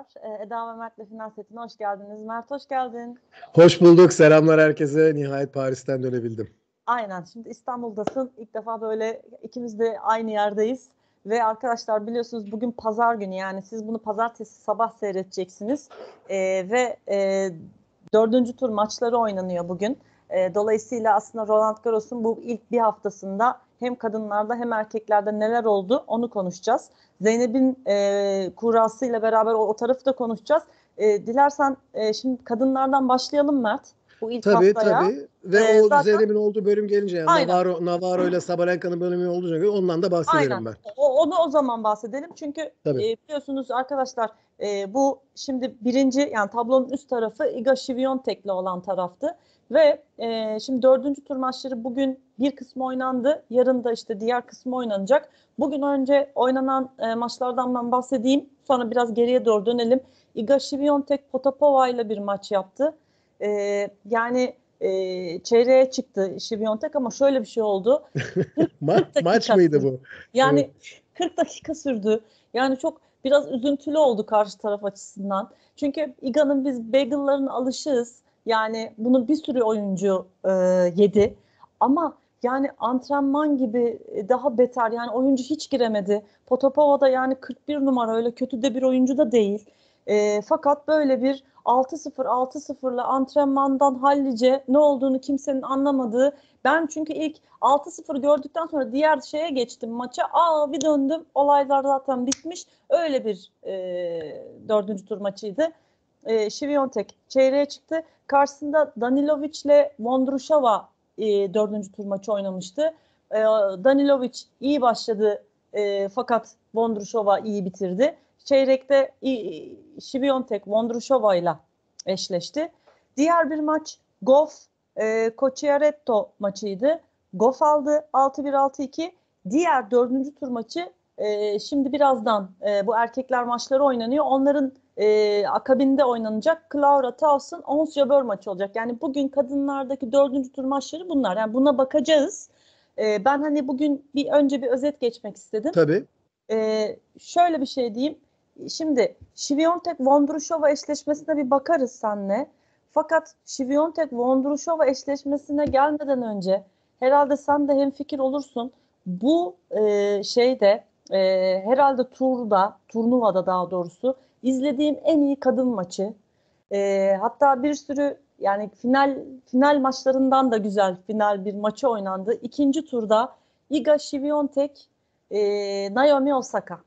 var. Ee, Eda ve Mert'le Finans Seti'ne hoş geldiniz. Mert hoş geldin. Hoş bulduk. Selamlar herkese. Nihayet Paris'ten dönebildim. Aynen. Şimdi İstanbul'dasın. İlk defa böyle ikimiz de aynı yerdeyiz. Ve arkadaşlar biliyorsunuz bugün pazar günü yani siz bunu pazartesi sabah seyredeceksiniz. Ee, ve e, dördüncü tur maçları oynanıyor bugün. E, dolayısıyla aslında Roland Garros'un bu ilk bir haftasında hem kadınlarda hem erkeklerde neler oldu onu konuşacağız. Zeynep'in e, kurasıyla beraber o, o tarafı da konuşacağız. E, dilersen e, şimdi kadınlardan başlayalım Mert. Bu ilk tabii haftaya. tabii ve ee, o zaten... Zeynep'in olduğu bölüm gelince yani Navarro, Navarro ile Sabalenka'nın bölümü olduğu gibi ondan da bahsedelim. Aynen. ben. O, onu o zaman bahsedelim çünkü e, biliyorsunuz arkadaşlar e, bu şimdi birinci yani tablonun üst tarafı Iga Świątek'le olan taraftı. Ve e, şimdi dördüncü tur maçları bugün bir kısmı oynandı. Yarın da işte diğer kısmı oynanacak. Bugün önce oynanan e, maçlardan ben bahsedeyim. Sonra biraz geriye doğru dönelim. Iga Świątek Potapova ile bir maç yaptı. E, yani e, çeyreğe çıktı Świątek ama şöyle bir şey oldu. 40, 40 maç mıydı bu? Yani evet. 40 dakika sürdü. Yani çok biraz üzüntülü oldu karşı taraf açısından. Çünkü Iga'nın biz bagel'ların alışığız yani bunu bir sürü oyuncu e, yedi. Ama yani antrenman gibi e, daha beter. Yani oyuncu hiç giremedi. Potapova da yani 41 numara öyle kötü de bir oyuncu da değil. E, fakat böyle bir 6-0 6-0'la antrenmandan hallice ne olduğunu kimsenin anlamadığı. Ben çünkü ilk 6-0 gördükten sonra diğer şeye geçtim maça. Aa bir döndüm olaylar zaten bitmiş. Öyle bir e, dördüncü tur maçıydı e, Şiviyontek çeyreğe çıktı. Karşısında Danilovic ile Vondrushava e, dördüncü tur maçı oynamıştı. E, Danilovic iyi başladı e, fakat Vondrushova iyi bitirdi. Çeyrekte e, Şiviyontek Vondrushova ile eşleşti. Diğer bir maç Goff e, Cocciaretto maçıydı. Goff aldı 6-1-6-2. Diğer dördüncü tur maçı e, şimdi birazdan e, bu erkekler maçları oynanıyor. Onların e, akabinde oynanacak Clara Towson Ons Jabeur maçı olacak. Yani bugün kadınlardaki dördüncü tur maçları bunlar. Yani buna bakacağız. E, ben hani bugün bir önce bir özet geçmek istedim. Tabii. E, şöyle bir şey diyeyim. Şimdi Şiviyontek Vondrushova eşleşmesine bir bakarız senle. Fakat Şiviyontek Vondrushova eşleşmesine gelmeden önce herhalde sen de hem fikir olursun. Bu e, şeyde e, herhalde turda, turnuvada daha doğrusu izlediğim en iyi kadın maçı. E, hatta bir sürü yani final final maçlarından da güzel final bir maçı oynandı. İkinci turda Iga Świątek, e, Naomi Osaka.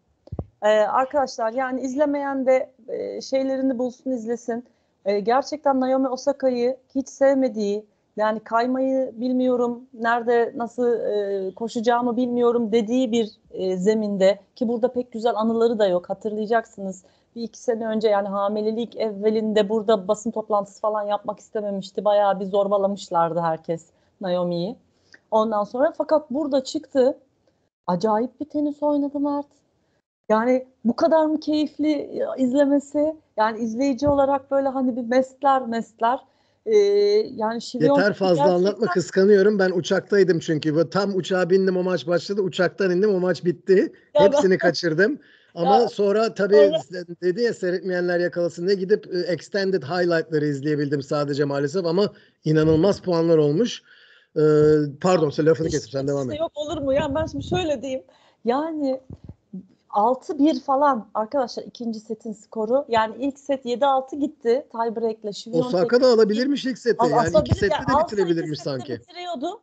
E, arkadaşlar yani izlemeyen de e, şeylerini bulsun izlesin. E, gerçekten Naomi Osaka'yı hiç sevmediği, yani kaymayı bilmiyorum, nerede nasıl e, koşacağımı bilmiyorum dediği bir e, zeminde ki burada pek güzel anıları da yok hatırlayacaksınız. Bir iki sene önce yani hamilelik evvelinde burada basın toplantısı falan yapmak istememişti. Bayağı bir zorbalamışlardı herkes Naomi'yi. Ondan sonra fakat burada çıktı. Acayip bir tenis oynadı Mert. Yani bu kadar mı keyifli e, izlemesi? Yani izleyici olarak böyle hani bir mestler mestler. Ee, yani Şirion Yeter fazla gerçekten... anlatma kıskanıyorum. Ben uçaktaydım çünkü. Tam uçağa bindim o maç başladı. Uçaktan indim o maç bitti. Ya Hepsini ben... kaçırdım. Ama ya, sonra tabii öyle. dedi ya seyretmeyenler yakalasın diye gidip e, extended highlightları izleyebildim sadece maalesef ama inanılmaz puanlar olmuş. Ee, pardon sen lafını kesip sen devam et. Yok olur mu? Ya ben şimdi şöyle diyeyim. Yani 6-1 falan arkadaşlar ikinci setin skoru. Yani ilk set 7-6 gitti tiebreak'le. Şiviyontek... Osaka da alabilirmiş ilk sette. Yani iki sette de bitirebilirmiş sanki. Bitiriyordu.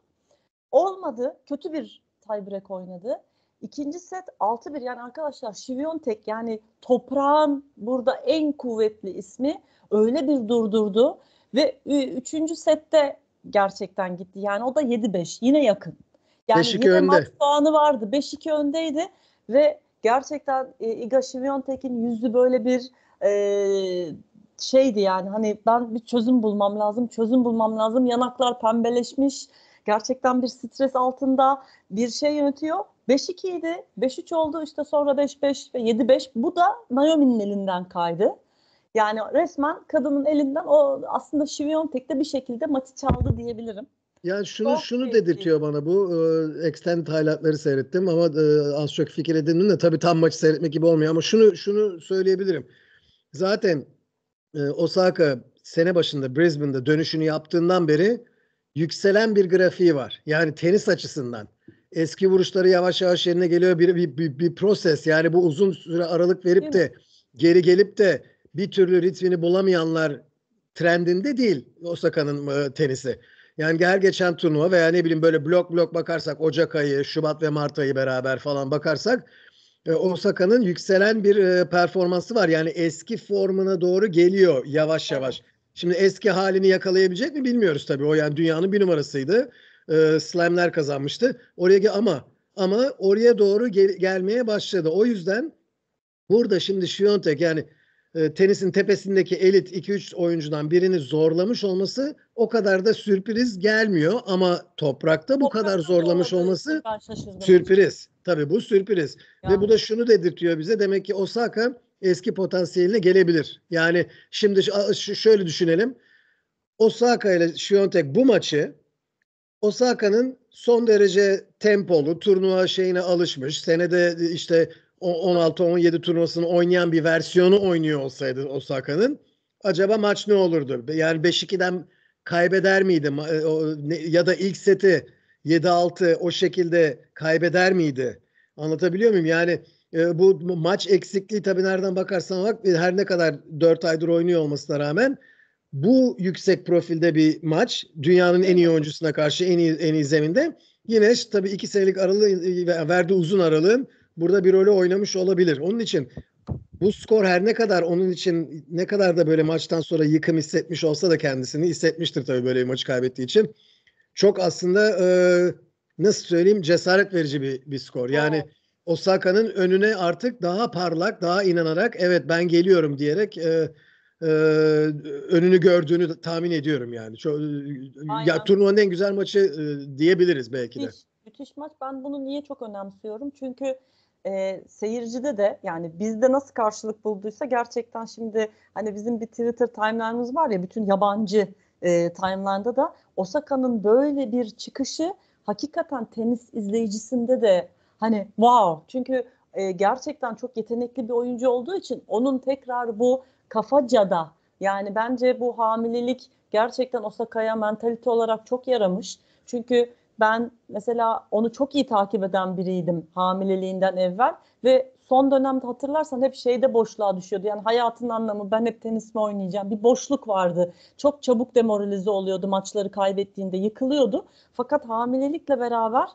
Olmadı. Kötü bir tiebreak oynadı. İkinci set 6-1 yani arkadaşlar Şiviyontek yani toprağın burada en kuvvetli ismi öyle bir durdurdu ve üçüncü sette gerçekten gitti. Yani o da 7-5 yine yakın. Yani yine önde. maç puanı vardı 5-2 öndeydi ve gerçekten e, Iga Şiviyontek'in yüzü böyle bir e, şeydi yani hani ben bir çözüm bulmam lazım, çözüm bulmam lazım. Yanaklar pembeleşmiş, gerçekten bir stres altında bir şey yönetiyor. 5-2 idi, 5-3 oldu işte sonra 5-5 ve 7-5 bu da Naomi'nin elinden kaydı. Yani resmen kadının elinden o aslında Şiviyontek de bir şekilde maçı çaldı diyebilirim. Yani şunu Çok şunu keyifli. dedirtiyor bana bu e, extended highlightları seyrettim ama e, az çok fikir edindim de tabii tam maçı seyretmek gibi olmuyor ama şunu şunu söyleyebilirim. Zaten e, Osaka sene başında Brisbane'de dönüşünü yaptığından beri yükselen bir grafiği var. Yani tenis açısından eski vuruşları yavaş yavaş yerine geliyor bir bir, bir, bir proses. Yani bu uzun süre aralık verip de geri gelip de bir türlü ritmini bulamayanlar trendinde değil Osaka'nın e, tenisi. Yani her geçen turnuva veya ne bileyim böyle blok blok bakarsak Ocak ayı, Şubat ve Mart ayı beraber falan bakarsak e, Osaka'nın yükselen bir e, performansı var. Yani eski formuna doğru geliyor yavaş yavaş. Şimdi eski halini yakalayabilecek mi bilmiyoruz tabii. O yani dünyanın bir numarasıydı. E, slamler kazanmıştı. Oraya ama ama oraya doğru gel- gelmeye başladı. O yüzden burada şimdi Şiyontek yani e, tenisin tepesindeki elit 2-3 oyuncudan birini zorlamış olması o kadar da sürpriz gelmiyor ama toprakta bu toprakta kadar zorlamış olması sürpriz. Tabii bu sürpriz. Yani. Ve bu da şunu dedirtiyor bize demek ki Osaka eski potansiyeline gelebilir. Yani şimdi şöyle düşünelim. Osaka ile Şiyontek bu maçı Osaka'nın son derece tempolu, turnuva şeyine alışmış. Senede işte 16-17 turnuvasını oynayan bir versiyonu oynuyor olsaydı Osaka'nın acaba maç ne olurdu? Yani 5-2'den kaybeder miydi? E, ya da ilk seti 7-6 o şekilde kaybeder miydi? Anlatabiliyor muyum? Yani e, bu maç eksikliği tabii nereden bakarsan bak e, her ne kadar 4 aydır oynuyor olmasına rağmen bu yüksek profilde bir maç dünyanın en iyi oyuncusuna karşı en iyi, en iyi zeminde yine işte tabii 2 senelik aralığı verdiği uzun aralığın burada bir rolü oynamış olabilir. Onun için bu skor her ne kadar onun için ne kadar da böyle maçtan sonra yıkım hissetmiş olsa da kendisini hissetmiştir tabii böyle bir maçı kaybettiği için. Çok aslında e, nasıl söyleyeyim cesaret verici bir, bir skor. Yani Osaka'nın önüne artık daha parlak, daha inanarak evet ben geliyorum diyerek e, e, önünü gördüğünü tahmin ediyorum yani. Çok, e, ya turnuvanın en güzel maçı e, diyebiliriz belki de. Müthiş, müthiş maç. Ben bunu niye çok önemsiyorum? Çünkü e, seyircide de yani bizde nasıl karşılık bulduysa gerçekten şimdi hani bizim bir Twitter timeline'ımız var ya bütün yabancı e, timeline'da da Osaka'nın böyle bir çıkışı hakikaten tenis izleyicisinde de hani wow çünkü e, gerçekten çok yetenekli bir oyuncu olduğu için onun tekrar bu kafacada yani bence bu hamilelik gerçekten Osaka'ya mentalite olarak çok yaramış. Çünkü ben mesela onu çok iyi takip eden biriydim hamileliğinden evvel ve son dönemde hatırlarsan hep şeyde boşluğa düşüyordu. Yani hayatın anlamı ben hep tenis mi oynayacağım bir boşluk vardı. Çok çabuk demoralize oluyordu maçları kaybettiğinde yıkılıyordu. Fakat hamilelikle beraber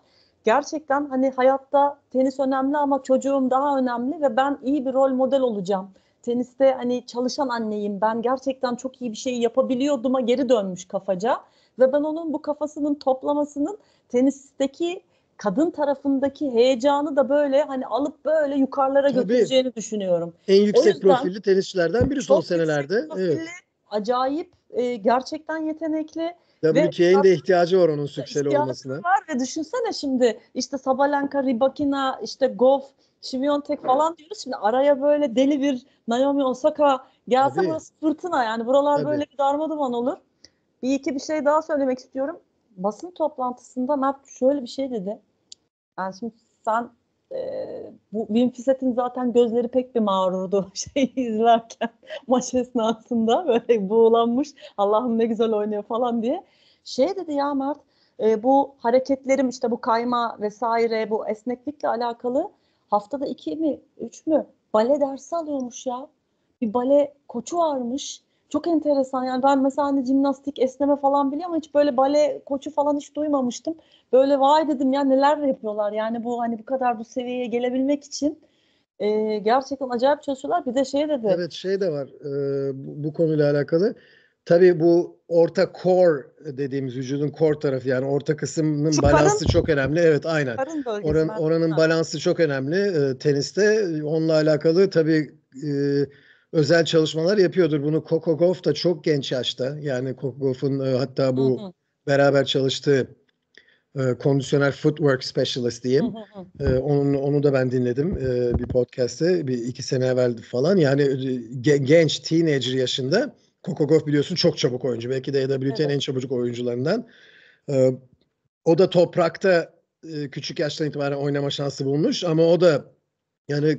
gerçekten hani hayatta tenis önemli ama çocuğum daha önemli ve ben iyi bir rol model olacağım. Teniste hani çalışan anneyim ben gerçekten çok iyi bir şey yapabiliyorduma geri dönmüş kafaca ve ben onun bu kafasının toplamasının tenisteki kadın tarafındaki heyecanı da böyle hani alıp böyle yukarılara götüreceğini düşünüyorum. En yüksek profilli tenisçilerden biri son senelerde. Profilli, evet. Acayip e, gerçekten yetenekli. WTA'nin de ihtiyacı var onun sükseli olmasına. Var ve düşünsene şimdi işte Sabalenka, Ribakina, işte Goff, Şimiyontek falan diyoruz. Şimdi araya böyle deli bir Naomi Osaka gelse burası fırtına yani buralar Tabii. böyle bir darma olur. Bir iki bir şey daha söylemek istiyorum. Basın toplantısında Mert şöyle bir şey dedi. Yani şimdi sen e, bu Wim Fisset'in zaten gözleri pek bir mağrurdu şey izlerken maç esnasında böyle buğulanmış Allah'ım ne güzel oynuyor falan diye. Şey dedi ya Mert e, bu hareketlerim işte bu kayma vesaire bu esneklikle alakalı haftada iki mi üç mü bale dersi alıyormuş ya. Bir bale koçu varmış çok enteresan yani ben mesela hani jimnastik, esneme falan biliyorum ama hiç böyle bale koçu falan hiç duymamıştım. Böyle vay dedim ya neler yapıyorlar yani bu hani bu kadar bu seviyeye gelebilmek için e, gerçekten acayip çalışıyorlar. Bir de şey dedi. Evet şey de var e, bu, bu konuyla alakalı. Tabii bu orta core dediğimiz vücudun core tarafı yani orta kısmının Şu balansı karın, çok önemli. Evet aynen. Oran, oranın ha. balansı çok önemli e, teniste. Onunla alakalı tabii e, özel çalışmalar yapıyordur. Bunu Coco Gauff da çok genç yaşta yani Coco Gauff'un e, hatta bu hı hı. beraber çalıştığı e, kondisyonel footwork specialist diyeyim. Hı e, onun, onu da ben dinledim e, bir podcast'te bir iki sene evvel falan. Yani e, genç teenager yaşında Coco Gauff biliyorsun çok çabuk oyuncu. Belki de AWT'nin en çabucak oyuncularından. E, o da toprakta e, küçük yaştan itibaren oynama şansı bulmuş ama o da yani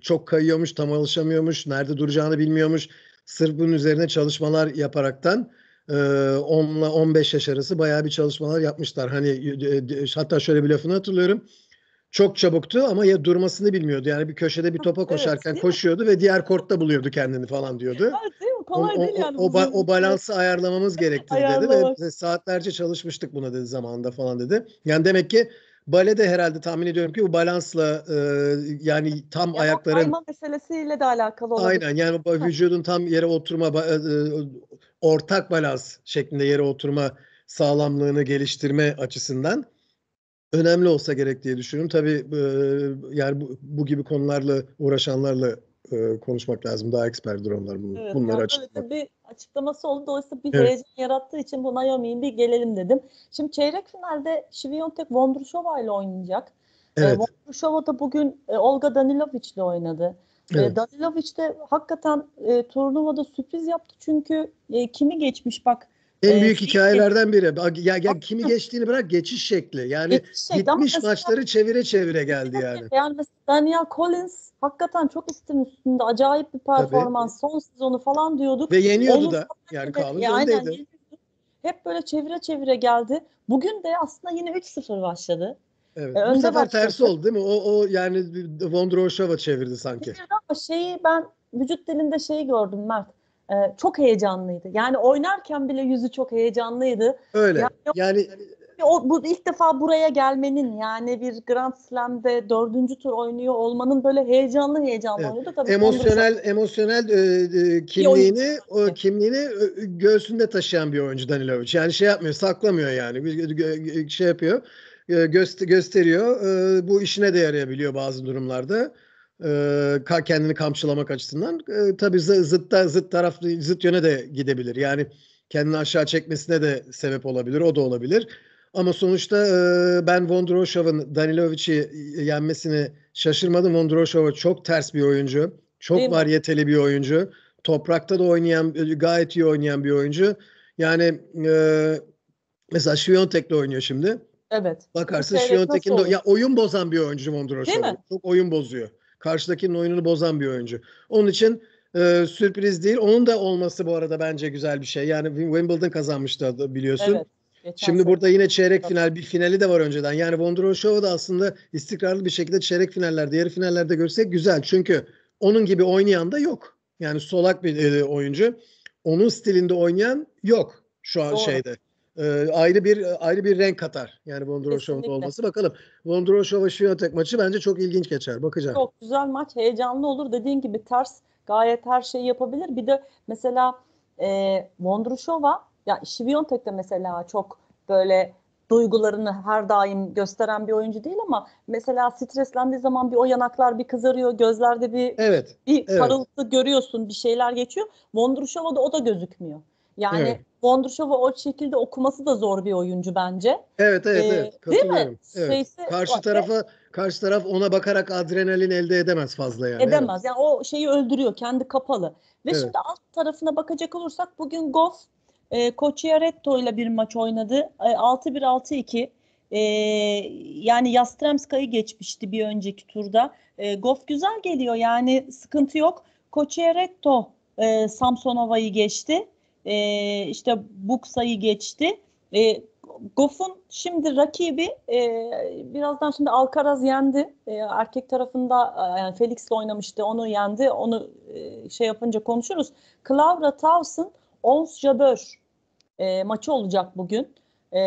çok kayıyormuş, tam alışamıyormuş, nerede duracağını bilmiyormuş. Sırf bunun üzerine çalışmalar yaparaktan 10 ile 15 yaş arası bayağı bir çalışmalar yapmışlar. Hani hatta şöyle bir lafını hatırlıyorum. Çok çabuktu ama ya durmasını bilmiyordu. Yani bir köşede bir topa koşarken evet, koşuyordu ve diğer kortta buluyordu kendini falan diyordu. Kolay değil yani. o, ba- o balansı ayarlamamız gerektiğini dedi ve saatlerce çalışmıştık buna dedi zamanında falan dedi. Yani demek ki Bale de herhalde tahmin ediyorum ki bu balansla e, yani tam ya ayakların... Kayma meselesiyle de alakalı olabilir. Aynen yani ha. vücudun tam yere oturma, e, e, ortak balans şeklinde yere oturma sağlamlığını geliştirme açısından önemli olsa gerek diye düşünüyorum. Tabii e, yani bu, bu gibi konularla uğraşanlarla e, konuşmak lazım. Daha eksper durumlar bunun. Evet, Bunları yani açıklamak. Bir açıklaması oldu. Dolayısıyla bir evet. heyecan yarattığı için buna yamayayım bir gelelim dedim. Şimdi çeyrek finalde Şiviyontek Vondrushova ile oynayacak. E, evet. E, Vondrushova da bugün e, Olga Danilovic ile oynadı. E, evet. Danilovic de hakikaten e, turnuvada sürpriz yaptı. Çünkü e, kimi geçmiş bak en ee, büyük hikayelerden biri. Ya, ya kimi geçtiğini bırak geçiş şekli. Yani geçiş şekli, gitmiş mesela, maçları çevire çevire geldi yani. Yani Daniel Collins hakikaten çok istim üstünde. Acayip bir performans. Tabii. Son sezonu falan diyorduk. Ve yeniyordu Onun da. Yani Collins yani, öndeydi. hep böyle çevire çevire geldi. Bugün de aslında yine 3-0 başladı. Evet. Ee, bu sefer başladı. tersi oldu değil mi? O, o yani Vondroshova çevirdi sanki. Ama şeyi ben vücut dilinde şeyi gördüm Mert e, çok heyecanlıydı. Yani oynarken bile yüzü çok heyecanlıydı. Öyle. Yani, yani o bu ilk defa buraya gelmenin yani bir Grand Slam'de dördüncü tur oynuyor olmanın böyle heyecanlı heyecanlı evet. oynuyordu tabii. Emosyonel Kondursa... emosyonel e, e, kimliğini o kimliğini e, göğsünde taşıyan bir oyuncu Danilovic. Yani şey yapmıyor, saklamıyor yani. Şey yapıyor. E, göster gösteriyor. E, bu işine de yarayabiliyor bazı durumlarda e, kendini kamçılamak açısından e, tabii zıtta zıt taraf zıt yöne de gidebilir. Yani kendini aşağı çekmesine de sebep olabilir. O da olabilir. Ama sonuçta e, ben Vondroshov'un Danilovic'i yenmesini şaşırmadım. Vondroshova çok ters bir oyuncu. Çok Değil varyeteli mi? bir oyuncu. Toprakta da oynayan, e, gayet iyi oynayan bir oyuncu. Yani e, mesela de oynuyor şimdi. Evet. Bakarsın Şiviyontek'in de ya oyun bozan bir oyuncu Vondroshova. Çok oyun bozuyor. Karşıdakinin oyununu bozan bir oyuncu. Onun için e, sürpriz değil. Onun da olması bu arada bence güzel bir şey. Yani Wimbledon kazanmıştı biliyorsun. Evet. Geçen Şimdi burada yine çeyrek final bir finali de var önceden. Yani Vondroshova da aslında istikrarlı bir şekilde çeyrek finallerde, yarı finallerde görsek güzel. Çünkü onun gibi oynayan da yok. Yani solak bir e, oyuncu. Onun stilinde oynayan yok şu an Doğru. şeyde e, ayrı bir ayrı bir renk katar. Yani Vondroshev'in olması bakalım. Vondroshev'a tek maçı bence çok ilginç geçer. Bakacağım. Çok güzel maç. Heyecanlı olur. Dediğin gibi ters gayet her şeyi yapabilir. Bir de mesela e, Vondroshev'a ya Şiviyontek de mesela çok böyle duygularını her daim gösteren bir oyuncu değil ama mesela streslendiği zaman bir o yanaklar bir kızarıyor, gözlerde bir evet, bir evet. parıltı görüyorsun, bir şeyler geçiyor. Vondrushova'da o da gözükmüyor. Yani evet. Bondrushov'u o şekilde okuması da zor bir oyuncu bence. Evet evet ee, evet. Değil mi? Evet. Şeysi, karşı tarafa karşı taraf ona bakarak adrenalin elde edemez fazla yani. Edemez. Evet. Yani o şeyi öldürüyor. Kendi kapalı. Ve evet. şimdi alt tarafına bakacak olursak bugün Goff e, Cochiaretto ile bir maç oynadı. E, 6-1-6-2. E, yani Yastremska'yı geçmişti bir önceki turda. E, Goff güzel geliyor yani sıkıntı yok. Cochiaretto e, Samsonova'yı geçti e, işte Buksa'yı geçti. E, Goff'un şimdi rakibi e, birazdan şimdi Alcaraz yendi. E, erkek tarafında e, yani Felix'le oynamıştı onu yendi. Onu e, şey yapınca konuşuruz. Clara Towson, Ons Jabeur e, maçı olacak bugün. E,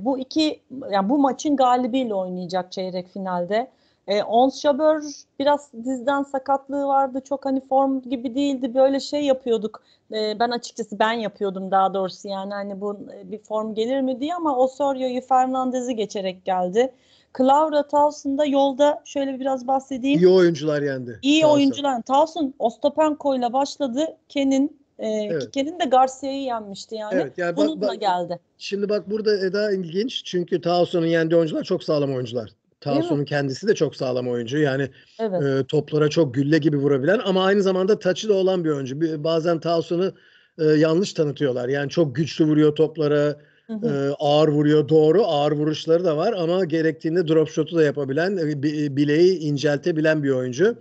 bu iki yani bu maçın galibiyle oynayacak çeyrek finalde. E, Ons Jabeur biraz dizden sakatlığı vardı. Çok hani form gibi değildi. Böyle şey yapıyorduk. E, ben açıkçası ben yapıyordum daha doğrusu yani hani bu e, bir form gelir mi diye ama Osorio'yu Fernandez'i geçerek geldi. Clavra Towson'da yolda şöyle biraz bahsedeyim. İyi oyuncular yendi. İyi Towson. oyuncular. Towson Ostapenko ile başladı. Ken'in e, evet. Ken'in de Garcia'yı yenmişti yani. Evet, yani Bununla bak, geldi. Şimdi bak burada Eda ilginç çünkü Towson'un yendiği oyuncular çok sağlam oyuncular. Tasu'nun kendisi de çok sağlam oyuncu. Yani evet. e, toplara çok gülle gibi vurabilen ama aynı zamanda taçı da olan bir oyuncu. Bir, bazen Tasu'nu e, yanlış tanıtıyorlar. Yani çok güçlü vuruyor toplara, hı hı. E, ağır vuruyor doğru. Ağır vuruşları da var ama gerektiğinde drop shot'u da yapabilen, e, bileği inceltebilen bir oyuncu.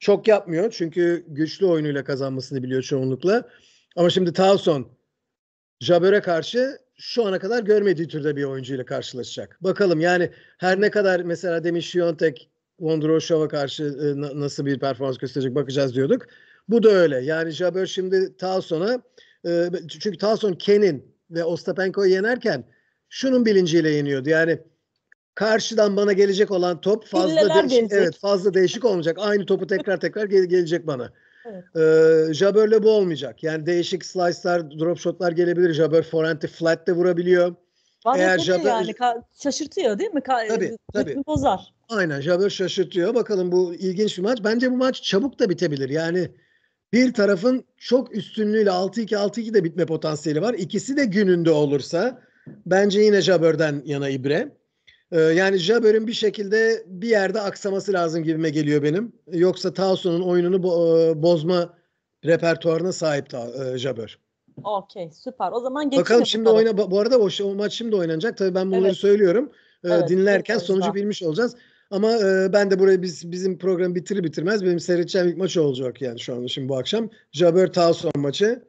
Çok yapmıyor çünkü güçlü oyunuyla kazanmasını biliyor çoğunlukla. Ama şimdi Towson Jabber'e karşı şu ana kadar görmediği türde bir oyuncuyla karşılaşacak. Bakalım yani her ne kadar mesela demin Şiyontek Vondroshova karşı e, nasıl bir performans gösterecek bakacağız diyorduk. Bu da öyle. Yani Jabeur şimdi Towson'a e, çünkü Towson Ken'in ve Ostapenko'yu yenerken şunun bilinciyle yeniyordu. Yani karşıdan bana gelecek olan top fazla değişik, evet fazla değişik olmayacak. Aynı topu tekrar tekrar gelecek bana. Evet. Ee, Jabber'le bu olmayacak. Yani değişik slice'lar, drop shot'lar gelebilir. Jabber forehand'i flat de vurabiliyor. Var Eğer Jabber... yani şaşırtıyor değil mi? Ka- tabii, e, tabii. Bozar. Aynen Jabber şaşırtıyor. Bakalım bu ilginç bir maç. Bence bu maç çabuk da bitebilir. Yani bir tarafın çok üstünlüğüyle 6-2 6-2 de bitme potansiyeli var. İkisi de gününde olursa bence yine Jabber'den yana ibre. Ee, yani Jabber'in bir şekilde bir yerde aksaması lazım gibime geliyor benim. Yoksa Towson'un oyununu e, bozma repertuarına sahip ta- e, Okey süper. O zaman geçelim. Bakalım şimdi bakalım. oyna bu arada o, o maç şimdi oynanacak. Tabii ben bunları evet. söylüyorum. Ee, evet, dinlerken sonucu daha. bilmiş olacağız. Ama e, ben de burayı biz bizim program bitirir bitirmez benim seyredeceğim ilk maç olacak yani şu anda şimdi bu akşam. Jabber Towson maçı.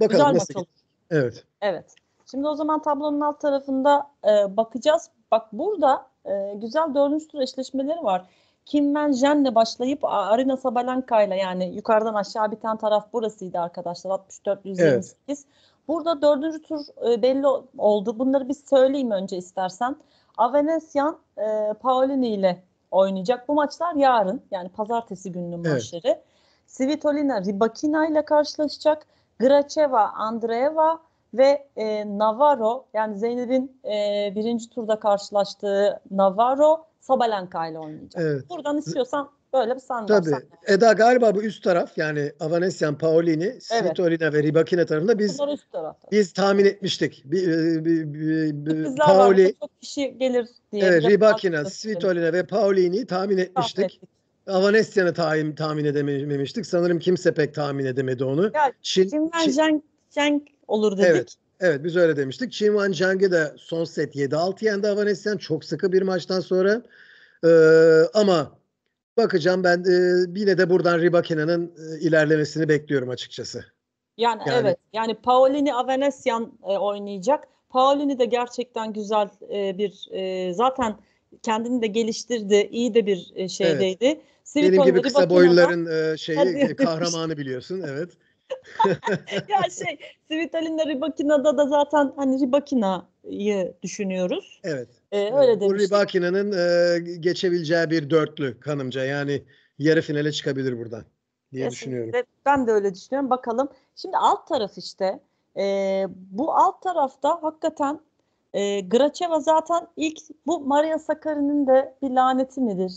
Bakalım Güzel nasıl. Maç olur. Evet. Evet. Şimdi o zaman tablonun alt tarafında e, bakacağız. Bak burada e, güzel dördüncü tur eşleşmeleri var. Kimmen Jen'le başlayıp Arina Sabalenka'yla yani yukarıdan aşağı biten taraf burasıydı arkadaşlar 64-128. Evet. Burada dördüncü tur e, belli oldu. Bunları bir söyleyeyim önce istersen. Avenesyan e, Paolini ile oynayacak. Bu maçlar yarın yani pazartesi gününün evet. maçları. Svitolina Ribakina ile karşılaşacak. Gracheva Andreeva ve e, Navarro yani Zeynep'in e, birinci turda karşılaştığı Navarro Sabalenka ile oynayacak. Evet. Buradan istiyorsan böyle bir sandalye. Tabii. Sandal. Eda galiba bu üst taraf yani Avanesyan Paolini, Svitolina evet. ve Ribakina tarafında biz üst taraf, biz tahmin etmiştik. Bir, e, bir, bir, bir Paoli vardı, çok kişi gelir diye. Evet, Ribakina, Svitolina ve Paolini'yi tahmin etmiştik. Avanesyan'ı tahmin, tahmin edememiştik. Sanırım kimse pek tahmin edemedi onu. Ya, Çin, Çin, Çin, Zhang olur dedik. Evet. Evet biz öyle demiştik. Qin Wan Zhang'i de son set 7-6 yendi Avanesyan. Çok sıkı bir maçtan sonra. Ee, ama bakacağım ben e, yine de buradan Ribakina'nın e, ilerlemesini bekliyorum açıkçası. Yani, yani evet. Yani Paolini Avanesyan e, oynayacak. Paolini de gerçekten güzel e, bir e, zaten kendini de geliştirdi. İyi de bir e, şeydeydi. Evet. Benim gibi kısa boyların e, şeyi kahramanı biliyorsun. Evet ya şey, Svitalina Ribakina'da da zaten hani Ribakina'yı düşünüyoruz. Evet. Ee, evet. öyle evet. Bu Ribakina'nın e, geçebileceği bir dörtlü kanımca. Yani yarı finale çıkabilir buradan diye Kesinlikle. düşünüyorum. Ben de öyle düşünüyorum. Bakalım. Şimdi alt taraf işte. E, bu alt tarafta hakikaten e, Graçeva zaten ilk bu Maria Sakari'nin de bir laneti midir?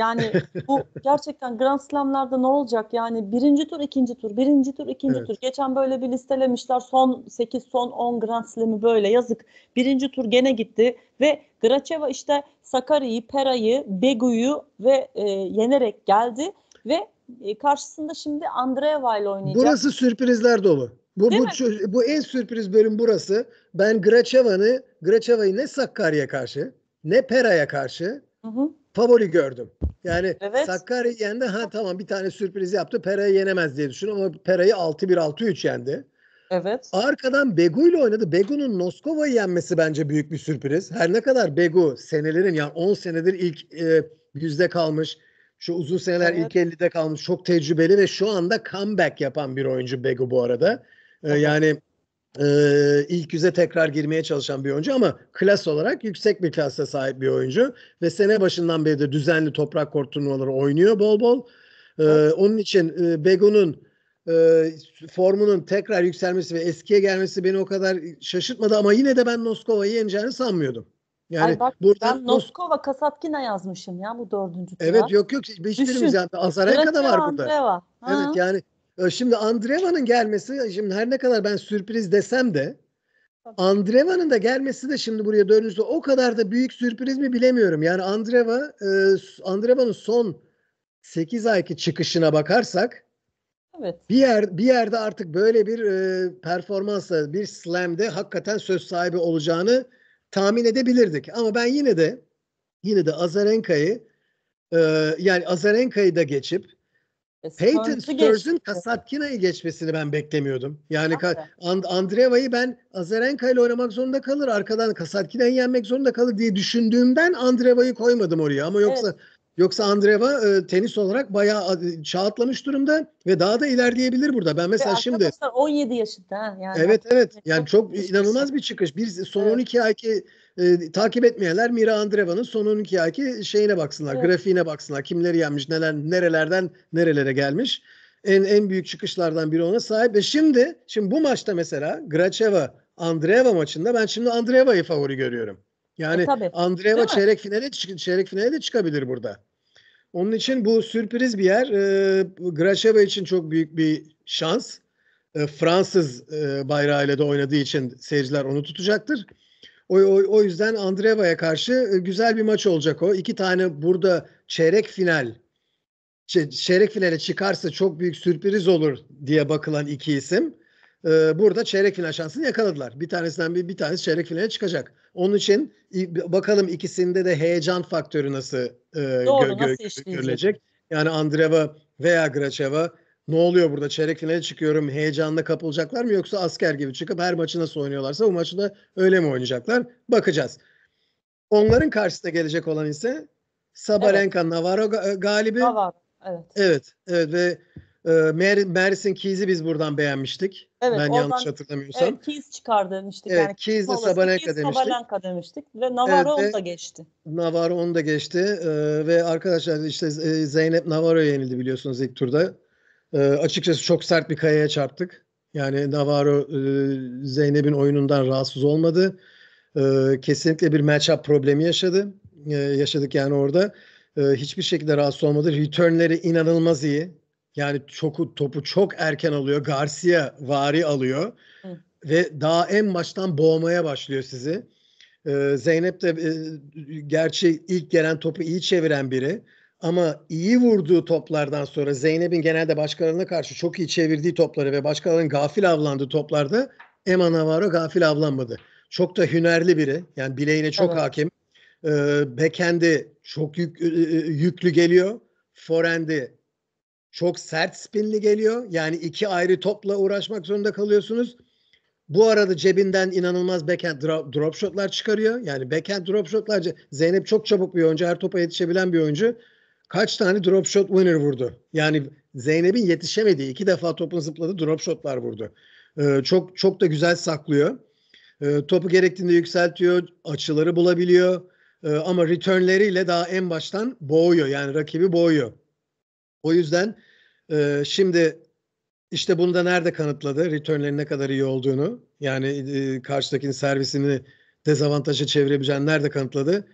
Yani bu gerçekten Grand Slam'larda ne olacak? Yani birinci tur, ikinci tur, birinci tur, ikinci evet. tur. Geçen böyle bir listelemişler son 8, son 10 Grand Slam'ı böyle yazık. Birinci tur gene gitti ve Gracheva işte Sakari'yi, Pera'yı, Begu'yu ve e, yenerek geldi ve e, karşısında şimdi Andreeva ile oynayacak. Burası sürprizler dolu. Bu, Değil bu, bu en sürpriz bölüm burası. Ben Graceva'nı, Graceva'yı ne Sakarya'ya karşı, ne Pera'ya karşı, hı hı favori gördüm. Yani evet. Sakarya yendi. Ha tamam bir tane sürpriz yaptı. Pera'yı yenemez diye düşünüyorum ama Pera'yı 6-1 6-3 yendi. Evet. Arkadan Begu ile oynadı. Begu'nun Noskova'yı yenmesi bence büyük bir sürpriz. Her ne kadar Begu senelerin yani 10 senedir ilk e, yüzde kalmış. Şu uzun seneler evet. ilk 50'de kalmış. Çok tecrübeli ve şu anda comeback yapan bir oyuncu Begu bu arada. E, evet. Yani e, ilk yüze tekrar girmeye çalışan bir oyuncu ama klas olarak yüksek bir klasa sahip bir oyuncu ve sene başından beri de düzenli toprak kort turnuvaları oynuyor bol bol. E, onun için e, Bego'nun e, formunun tekrar yükselmesi ve eskiye gelmesi beni o kadar şaşırtmadı ama yine de ben Noskova'yı yeneceğini sanmıyordum. Yani Ay bak, buradan ben Noskova Kasatkina yazmışım ya bu dördüncü tura. Evet yok yok hiçbirimiz yani Azarenka da var burada. Var. Evet yani ee, şimdi Andreva'nın gelmesi, şimdi her ne kadar ben sürpriz desem de Andreva'nın da gelmesi de şimdi buraya dönüşü o kadar da büyük sürpriz mi bilemiyorum. Yani Andreva, e, Andreva'nın son 8 ayki çıkışına bakarsak Evet. Bir yer bir yerde artık böyle bir e, performansla bir slam'de hakikaten söz sahibi olacağını tahmin edebilirdik. Ama ben yine de yine de Azarenka'yı e, yani Azarenka'yı da geçip e, Peyton Spurs'un Kasatkina'yı geçmesini ben beklemiyordum. Yani And- Andreeva'yı ben Azarenka ile oynamak zorunda kalır. Arkadan Kasatkina'yı yenmek zorunda kalır diye düşündüğümden Andreeva'yı koymadım oraya. Ama yoksa evet. Yoksa Andreeva e, tenis olarak bayağı e, çağatlamış durumda ve daha da ilerleyebilir burada. Ben mesela ve şimdi 17 yaşında yani. Evet evet. Yani çok şey inanılmaz bir çıkış. Bir son evet. 12 ayki e, takip etmeyenler Mira Andreva'nın son 12 şeyine baksınlar, evet. grafiğine baksınlar. Kimleri yenmiş, neler nerelerden nerelere gelmiş. En en büyük çıkışlardan biri ona sahip. Ve şimdi şimdi bu maçta mesela Graçeva Andreeva maçında ben şimdi Andreeva'yı favori görüyorum. Yani e, tabii. Andreeva çeyrek finale çeyrek finale de çıkabilir burada. Onun için bu sürpriz bir yer. E, ee, Graçeva için çok büyük bir şans. E, Fransız e, ile de oynadığı için seyirciler onu tutacaktır. O, o, o yüzden Andreeva'ya karşı e, güzel bir maç olacak o. İki tane burada çeyrek final çeyrek finale çıkarsa çok büyük sürpriz olur diye bakılan iki isim e, burada çeyrek final şansını yakaladılar. Bir tanesinden bir, bir tanesi çeyrek finale çıkacak. Onun için bakalım ikisinde de heyecan faktörü nasıl e, Doğru, gö, nasıl gö, görülecek. Yani Andreva veya Graçeva ne oluyor burada çeyrek finale çıkıyorum heyecanla kapılacaklar mı yoksa asker gibi çıkıp her maçı nasıl oynuyorlarsa bu maçı da öyle mi oynayacaklar bakacağız. Onların karşısına gelecek olan ise Sabalenka evet. Navarro e, galibi. Navarro evet. Evet, evet ve e, Mer Mersin Keys'i biz buradan beğenmiştik. Evet, ben oradan, yanlış hatırlamıyorsam. Evet, Keys çıkar demiştik. Evet, yani Keys de Sabalenka Keys, demiştik. Sabalenka demiştik ve Navarro evet, onu da geçti. Navarro onu da geçti ee, ve arkadaşlar işte e, Zeynep Navarro yenildi biliyorsunuz ilk turda. E, açıkçası çok sert bir kayaya çarptık. Yani Navarro e, Zeynep'in oyunundan rahatsız olmadı. E, kesinlikle bir matchup problemi yaşadı. E, yaşadık yani orada. E, hiçbir şekilde rahatsız olmadı. Returnleri inanılmaz iyi. Yani çok, topu çok erken alıyor. Garcia vari alıyor. Hı. Ve daha en baştan boğmaya başlıyor sizi. E, Zeynep de e, gerçi ilk gelen topu iyi çeviren biri. Ama iyi vurduğu toplardan sonra Zeynep'in genelde başkalarına karşı çok iyi çevirdiği topları ve başkalarının gafil avlandığı toplarda Emma Navarro gafil avlanmadı. Çok da hünerli biri. Yani bileğine çok evet. hakim. Ee, backhand'i çok yük, yüklü geliyor. Forendi çok sert spinli geliyor. Yani iki ayrı topla uğraşmak zorunda kalıyorsunuz. Bu arada cebinden inanılmaz backhand drop, drop shotlar çıkarıyor. Yani backhand drop shotlar Zeynep çok çabuk bir oyuncu. Her topa yetişebilen bir oyuncu kaç tane drop shot winner vurdu? Yani Zeynep'in yetişemediği iki defa topun zıpladı drop shotlar vurdu. Ee, çok çok da güzel saklıyor. Ee, topu gerektiğinde yükseltiyor, açıları bulabiliyor. Ee, ama returnleriyle daha en baştan boğuyor. Yani rakibi boğuyor. O yüzden e, şimdi işte bunu da nerede kanıtladı? Returnlerin ne kadar iyi olduğunu. Yani e, karşıdakinin servisini dezavantaja çevirebileceğini nerede kanıtladı?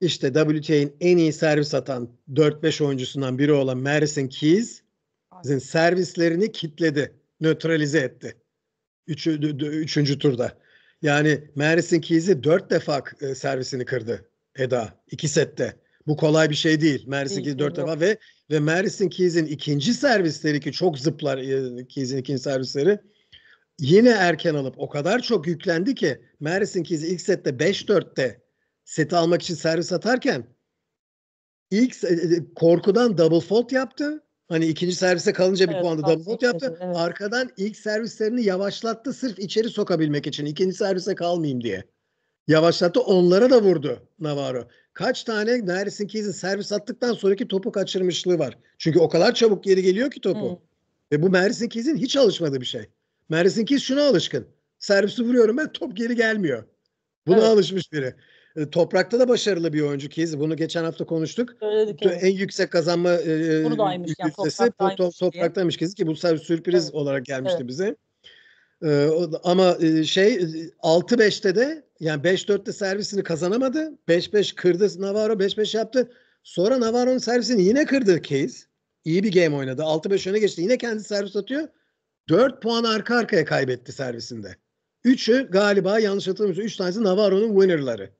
işte WTA'nin en iyi servis atan 4-5 oyuncusundan biri olan Madison Keys'in servislerini kitledi. Nötralize etti. Üçü, üçüncü turda. Yani Madison Keys'i 4 defa e, servisini kırdı Eda. iki sette. Bu kolay bir şey değil. Madison Keys 4 defa ve ve Madison Keys'in ikinci servisleri ki çok zıplar e, Keys'in ikinci servisleri yine erken alıp o kadar çok yüklendi ki Madison Keys'i ilk sette 5-4'te seti almak için servis atarken ilk e, e, korkudan double fault yaptı. Hani ikinci servise kalınca bir evet, puanda double fault yaptı. Evet. Arkadan ilk servislerini yavaşlattı sırf içeri sokabilmek için. ikinci servise kalmayayım diye. Yavaşlattı onlara da vurdu Navarro. Kaç tane Nair'sin Keys'in servis attıktan sonraki topu kaçırmışlığı var. Çünkü o kadar çabuk geri geliyor ki topu. Hı. Hmm. Ve bu Mersin Keys'in hiç alışmadığı bir şey. Mersin Keys şuna alışkın. Servisi vuruyorum ben top geri gelmiyor. Buna evet. alışmış biri. E, toprakta da başarılı bir oyuncu Kiz. Bunu geçen hafta konuştuk. Söyledik, evet. En yüksek kazanma e, Buradaymış, e, şey, yani, şey. topraktaymış, topraktaymış Kiz ki bu sürpriz evet. olarak gelmişti evet. bize. Ee, ama e, şey 6-5'te de yani 5-4'te servisini kazanamadı. 5-5 kırdı Navarro 5-5 yaptı. Sonra Navarro'nun servisini yine kırdı Keyes. İyi bir game oynadı. 6-5 öne geçti. Yine kendi servis atıyor. 4 puan arka arkaya kaybetti servisinde. Üçü galiba yanlış hatırlamıyorsam 3 tanesi Navarro'nun winnerları.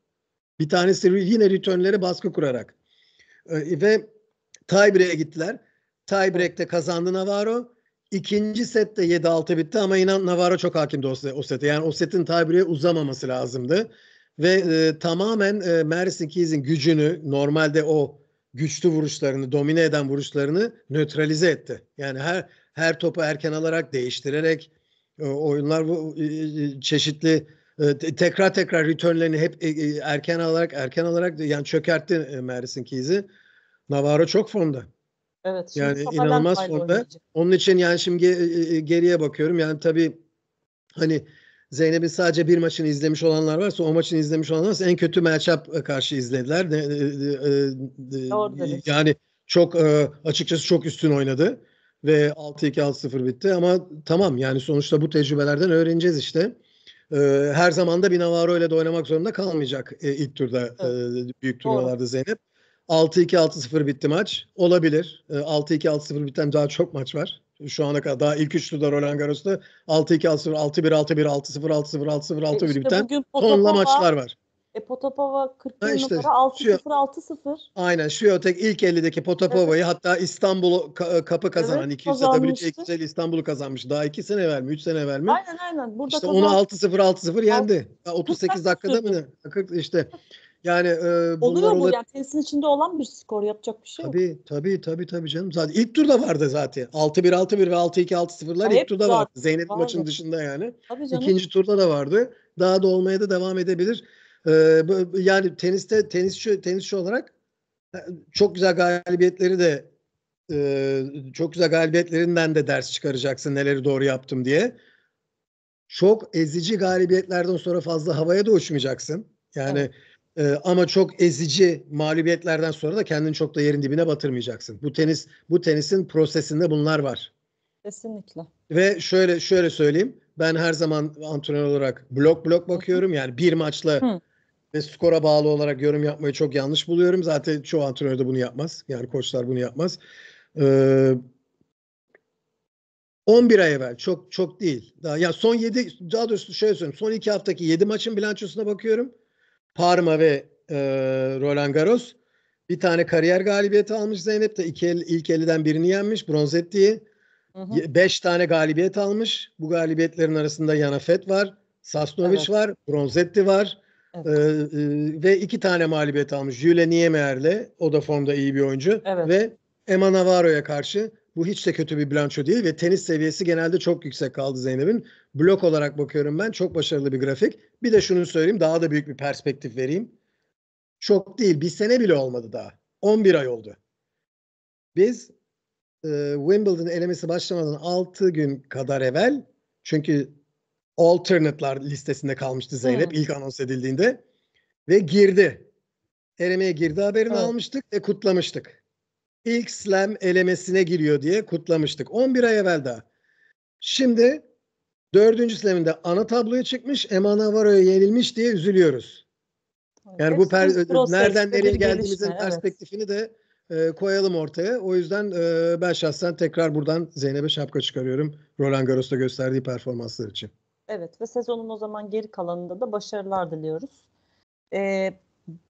Bir tanesi yine returnlere baskı kurarak. E, ve tiebreak'e gittiler. Tiebreak'te kazandı Navarro. İkinci sette 7-6 bitti ama inan Navarro çok hakimdi o, o sete. Yani o setin tiebreak'e uzamaması lazımdı. Ve e, tamamen e, Madison Keys'in gücünü normalde o güçlü vuruşlarını, domine eden vuruşlarını nötralize etti. Yani her her topu erken alarak, değiştirerek e, oyunlar bu e, çeşitli ee, tekrar tekrar returnlerini hep e, e, erken alarak erken alarak e, yani çökertti Madison Keys'i. Navarro çok formda. Evet. Yani inanılmaz formda. Oynayacak. Onun için yani şimdi geriye bakıyorum. Yani tabii hani Zeynep'in sadece bir maçını izlemiş olanlar varsa o maçını izlemiş olanlar varsa en kötü matchup karşı izlediler. Doğru yani çok açıkçası çok üstün oynadı ve 6-2 6-0 bitti ama tamam yani sonuçta bu tecrübelerden öğreneceğiz işte her zaman da bir Navarro ile de oynamak zorunda kalmayacak e, ilk turda e, büyük turnuvalarda Zeynep. 6-2-6-0 bitti maç. Olabilir. E, 6-2-6-0 biten daha çok maç var. Şu ana kadar daha ilk üç turda Roland Garros'ta 6-2-6-0, 6-1, 6-1, 6-0, 6-0, 6-0, 6-1 işte biten tonla maçlar var. E Potapova 40 yıl işte, sonra 6-0-6-0. Aynen şu Şiyotek ilk 50'deki Potapova'yı evet. hatta İstanbul'u ka- e, kapı kazanan, evet, 200 WTA güzel İstanbul'u kazanmış. Daha 2 sene verme, 3 sene verme. Aynen aynen. Burada işte onu 6-0-6-0 yendi. 38 dakikada mı ne? 40 işte. Yani e, bunlar oluyor bu yani tenisin içinde olan bir skor yapacak bir şey tabii, yok. Tabii tabii tabii canım. Zaten ilk turda vardı zaten. 6-1 6-1 ve 6-2-6-0'lar ilk turda vardı. Zeynep vardı. maçın dışında yani. Tabii canım. İkinci turda da vardı. Daha da olmaya da devam edebilir. Ee, yani teniste tenisçi tenisçi olarak e, çok güzel galibiyetleri de e, çok güzel galibiyetlerinden de ders çıkaracaksın neleri doğru yaptım diye. Çok ezici galibiyetlerden sonra fazla havaya da uçmayacaksın. Yani evet. E, ama çok ezici mağlubiyetlerden sonra da kendini çok da yerin dibine batırmayacaksın. Bu tenis bu tenisin prosesinde bunlar var. Kesinlikle. Ve şöyle şöyle söyleyeyim. Ben her zaman antrenör olarak blok blok bakıyorum. Yani bir maçla ve skora bağlı olarak yorum yapmayı çok yanlış buluyorum. Zaten çoğu antrenör de bunu yapmaz. Yani koçlar bunu yapmaz. Ee, 11 ay evvel çok çok değil. Daha, ya son 7 daha doğrusu şöyle söyleyeyim. Son 2 haftaki 7 maçın bilançosuna bakıyorum. Parma ve e, Roland Garros. Bir tane kariyer galibiyeti almış Zeynep de iki el, ilk 50'den birini yenmiş Bronzetti'yi. 5 tane galibiyet almış. Bu galibiyetlerin arasında Yanafet var, Sasnovic evet. var, Bronzetti var. Evet. Ee, e, ve iki tane mağlubiyet almış. Jules Niemeyer'le o da formda iyi bir oyuncu evet. ve Emma Navarro'ya karşı bu hiç de kötü bir bilanço değil ve tenis seviyesi genelde çok yüksek kaldı Zeynep'in. Blok olarak bakıyorum ben çok başarılı bir grafik. Bir de şunu söyleyeyim daha da büyük bir perspektif vereyim. Çok değil bir sene bile olmadı daha. 11 ay oldu. Biz e, Wimbledon elemesi başlamadan 6 gün kadar evvel çünkü alternate'lar listesinde kalmıştı Zeynep hmm. ilk anons edildiğinde ve girdi. Elemeye girdi haberini evet. almıştık ve kutlamıştık. İlk slam elemesine giriyor diye kutlamıştık. 11 ay evvel daha. Şimdi dördüncü slaminde ana tabloya çıkmış, Emma Navarro'ya yenilmiş diye üzülüyoruz. Yani Hepsi bu e, per- nereden nereye geldiğimizin gelişme, perspektifini evet. de e, koyalım ortaya. O yüzden e, ben şahsen tekrar buradan Zeynep'e şapka çıkarıyorum. Roland Garros'ta gösterdiği performanslar için. Evet ve sezonun o zaman geri kalanında da başarılar diliyoruz. Ee,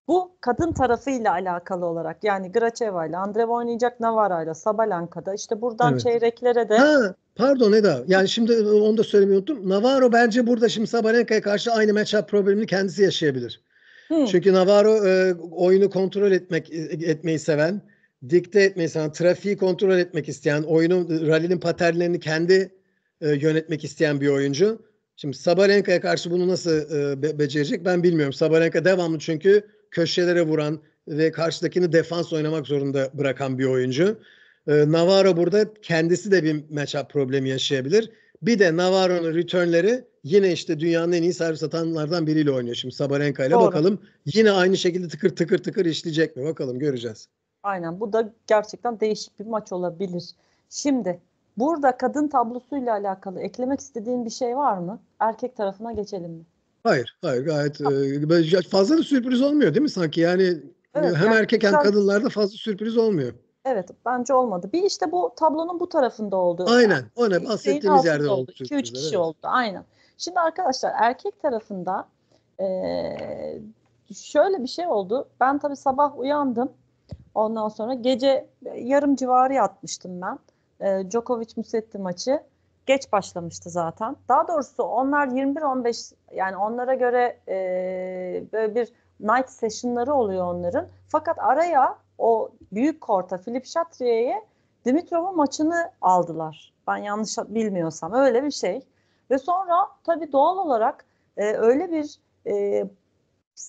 bu kadın tarafıyla alakalı olarak yani Graçeva ile Andrev oynayacak Navara ile Sabalanka'da işte buradan evet. çeyreklere de ha, pardon Eda yani şimdi e, onu da söylemeyi unuttum. Navarro bence burada şimdi Sabalanka'ya karşı aynı matchup problemini kendisi yaşayabilir. Hmm. Çünkü Navarro e, oyunu kontrol etmek e, etmeyi seven, dikte etmeyi seven, trafiği kontrol etmek isteyen, oyunun e, rally'nin paternlerini kendi e, yönetmek isteyen bir oyuncu. Şimdi Sabalenka'ya karşı bunu nasıl e, be- becerecek ben bilmiyorum. Sabalenka devamlı çünkü köşelere vuran ve karşıdakini defans oynamak zorunda bırakan bir oyuncu. E, Navarro burada kendisi de bir matchup problemi yaşayabilir. Bir de Navarro'nun returnleri yine işte dünyanın en iyi servis atanlardan biriyle oynuyor. Şimdi Sabalenka ile bakalım yine aynı şekilde tıkır tıkır tıkır işleyecek mi? Bakalım göreceğiz. Aynen bu da gerçekten değişik bir maç olabilir. Şimdi Burada kadın tablosuyla alakalı eklemek istediğin bir şey var mı? Erkek tarafına geçelim mi? Hayır, hayır gayet e, fazla da sürpriz olmuyor değil mi sanki? Yani evet, hem yani, erkek hem sen... kadınlarda fazla sürpriz olmuyor. Evet, bence olmadı. Bir işte bu tablonun bu tarafında oldu. Aynen, ona yani, şey, bahsettiğimiz yerde oldu. 2-3 kişi evet. oldu, aynen. Şimdi arkadaşlar erkek tarafında e, şöyle bir şey oldu. Ben tabii sabah uyandım. Ondan sonra gece yarım civarı yatmıştım ben e, ee, Djokovic-Musetti maçı geç başlamıştı zaten. Daha doğrusu onlar 21-15 yani onlara göre e, böyle bir night session'ları oluyor onların. Fakat araya o büyük korta Filip Şatriye'ye Dimitrov'un maçını aldılar. Ben yanlış bilmiyorsam öyle bir şey. Ve sonra tabii doğal olarak e, öyle bir e,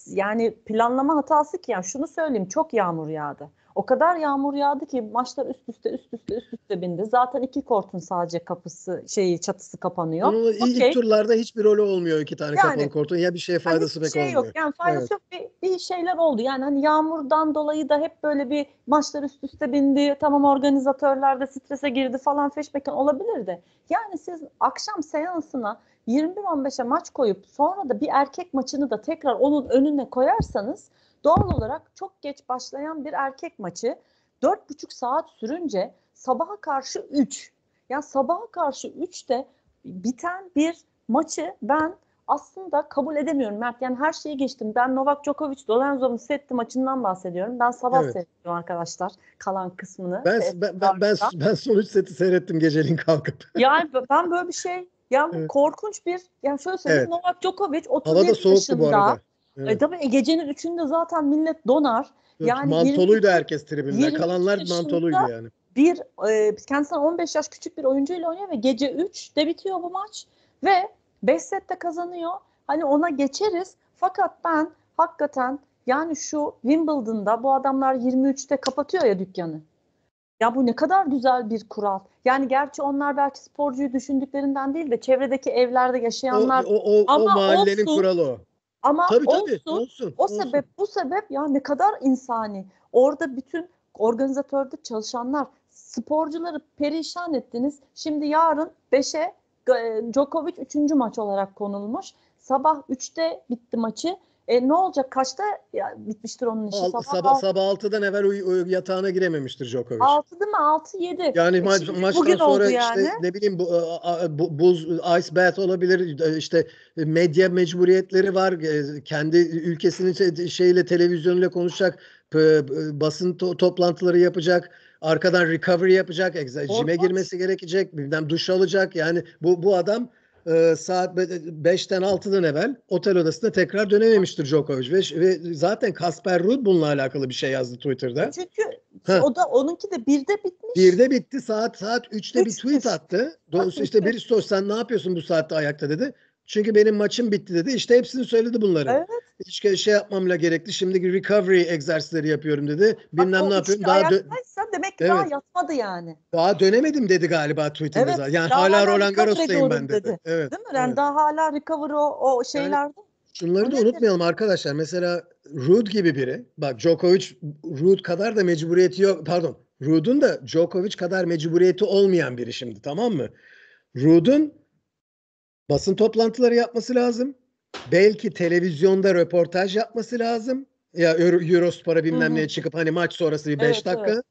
yani planlama hatası ki yani şunu söyleyeyim çok yağmur yağdı. O kadar yağmur yağdı ki maçlar üst üste üst üste üst üste bindi. Zaten iki kortun sadece kapısı şeyi çatısı kapanıyor. Bunun okay. turlarda hiçbir rolü olmuyor iki tane yani, kapalı kortun. Ya bir şeye hani faydası hani pek şey olmuyor. Yok. Yani faydası evet. yok bir, bir şeyler oldu. Yani hani yağmurdan dolayı da hep böyle bir maçlar üst üste bindi. Tamam organizatörler de strese girdi falan feşbeken olabilir de. Yani siz akşam seansına 21-15'e maç koyup sonra da bir erkek maçını da tekrar onun önüne koyarsanız Doğal olarak çok geç başlayan bir erkek maçı 4,5 saat sürünce sabaha karşı 3. Yani sabaha karşı 3'te biten bir maçı ben aslında kabul edemiyorum Mert. Yani her şeyi geçtim. Ben Novak Djokovic, Dolenzo Musetti maçından bahsediyorum. Ben sabah evet. seyrettim arkadaşlar kalan kısmını. Ben ee, ben, ben, ben, ben son üç seti seyrettim geceliğin kalkıp. Yani ben böyle bir şey yani evet. korkunç bir yani şöyle söyleyeyim evet. Novak Djokovic 37 yaşında. Evet. E, tabii e, gecenin üçünde zaten millet donar. Yok, yani mantoluydu 20, herkes tribünde. Kalanlar mantoluydu yani. Bir e, kendisinden 15 yaş küçük bir oyuncuyla oynuyor ve gece 3'te bitiyor bu maç ve 5 sette kazanıyor. Hani ona geçeriz. Fakat ben hakikaten yani şu Wimbledon'da bu adamlar 23'te kapatıyor ya dükkanı. Ya bu ne kadar güzel bir kural. Yani gerçi onlar belki sporcuyu düşündüklerinden değil de çevredeki evlerde yaşayanlar. O, o, o, ama o mahallenin olsun, kuralı o. Ama tabii, olsun, tabii, olsun, o sebep bu sebep ya ne kadar insani. Orada bütün organizatörde çalışanlar, sporcuları perişan ettiniz. Şimdi yarın 5'e e, Djokovic 3. maç olarak konulmuş. Sabah 3'te bitti maçı. E, ne olacak? Kaçta ya, bitmiştir onun işi? Al, sabah, sabah, alt... sabah 6'dan evvel uy, uy, yatağına girememiştir Djokovic. 6 değil mi? 6-7. Yani e, maç, Şimdi, maçtan sonra yani. işte ne bileyim bu, bu, buz, ice bath olabilir. E, işte medya mecburiyetleri var. E, kendi ülkesinin şey, şeyle televizyonuyla konuşacak. Basın to toplantıları yapacak arkadan recovery yapacak, egzajime girmesi gerekecek, bilmem duş alacak. Yani bu bu adam e, saat 5'ten 6'dan evvel otel odasına tekrar dönememiştir Djokovic ve, ve zaten Kasper Ruud bununla alakalı bir şey yazdı Twitter'da. E çünkü ha. o da onunki de birde bitmiş. Birde bitti saat saat 3'te bir tweet attı. Doğrusu işte bir sosyal ne yapıyorsun bu saatte ayakta dedi. Çünkü benim maçım bitti dedi. İşte hepsini söyledi bunları. Evet. Hiç şey yapmamla gerekli. Şimdiki recovery egzersizleri yapıyorum dedi. Bilmem ne yapıyorum. Daha dö- demek ki evet. daha yatmadı yani. Daha dönemedim dedi galiba Twitter'da. Evet, yani hala Roland Garros'tayım ben dedi. dedi. Evet. Değil mi? Yani evet. daha hala recover o, o şeylerde. Yani, Şunları da unutmayalım arkadaşlar. Mesela Rude gibi biri. Bak Djokovic Rude kadar da mecburiyeti yok. Pardon. Rude'un da Djokovic kadar mecburiyeti olmayan biri şimdi tamam mı? Rude'un basın toplantıları yapması lazım. Belki televizyonda röportaj yapması lazım. Ya Eurospor'a bilmem neye çıkıp hani maç sonrası bir 5 evet, dakika. Evet.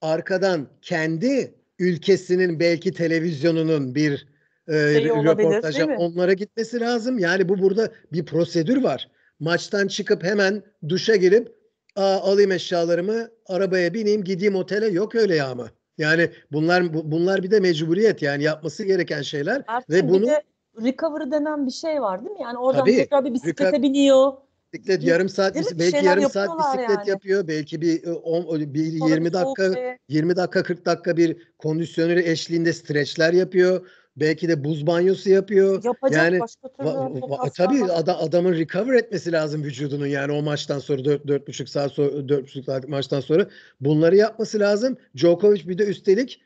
Arkadan kendi ülkesinin belki televizyonunun bir e, şey röportaja onlara gitmesi lazım. Yani bu burada bir prosedür var. Maçtan çıkıp hemen duşa girip Aa, alayım eşyalarımı arabaya bineyim gideyim otele yok öyle ya mı Yani bunlar bu, bunlar bir de mecburiyet yani yapması gereken şeyler Artık ve bunu de recovery denen bir şey var değil mi? Yani oradan Tabii, tekrar bir bisiklete reco- biniyor. Bisiklet yarım saat değil belki yarım saat bisiklet yani. yapıyor. Belki bir 10 e, bir Sonra 20 dakika okay. 20 dakika 40 dakika bir kondisyoneri eşliğinde streçler yapıyor. Belki de buz banyosu yapıyor. Yapacak yani, başka türlü. tabii adam, adamın recover etmesi lazım vücudunun yani o maçtan sonra 4 4,5 saat sonra 4,5 saat maçtan sonra bunları yapması lazım. Djokovic bir de üstelik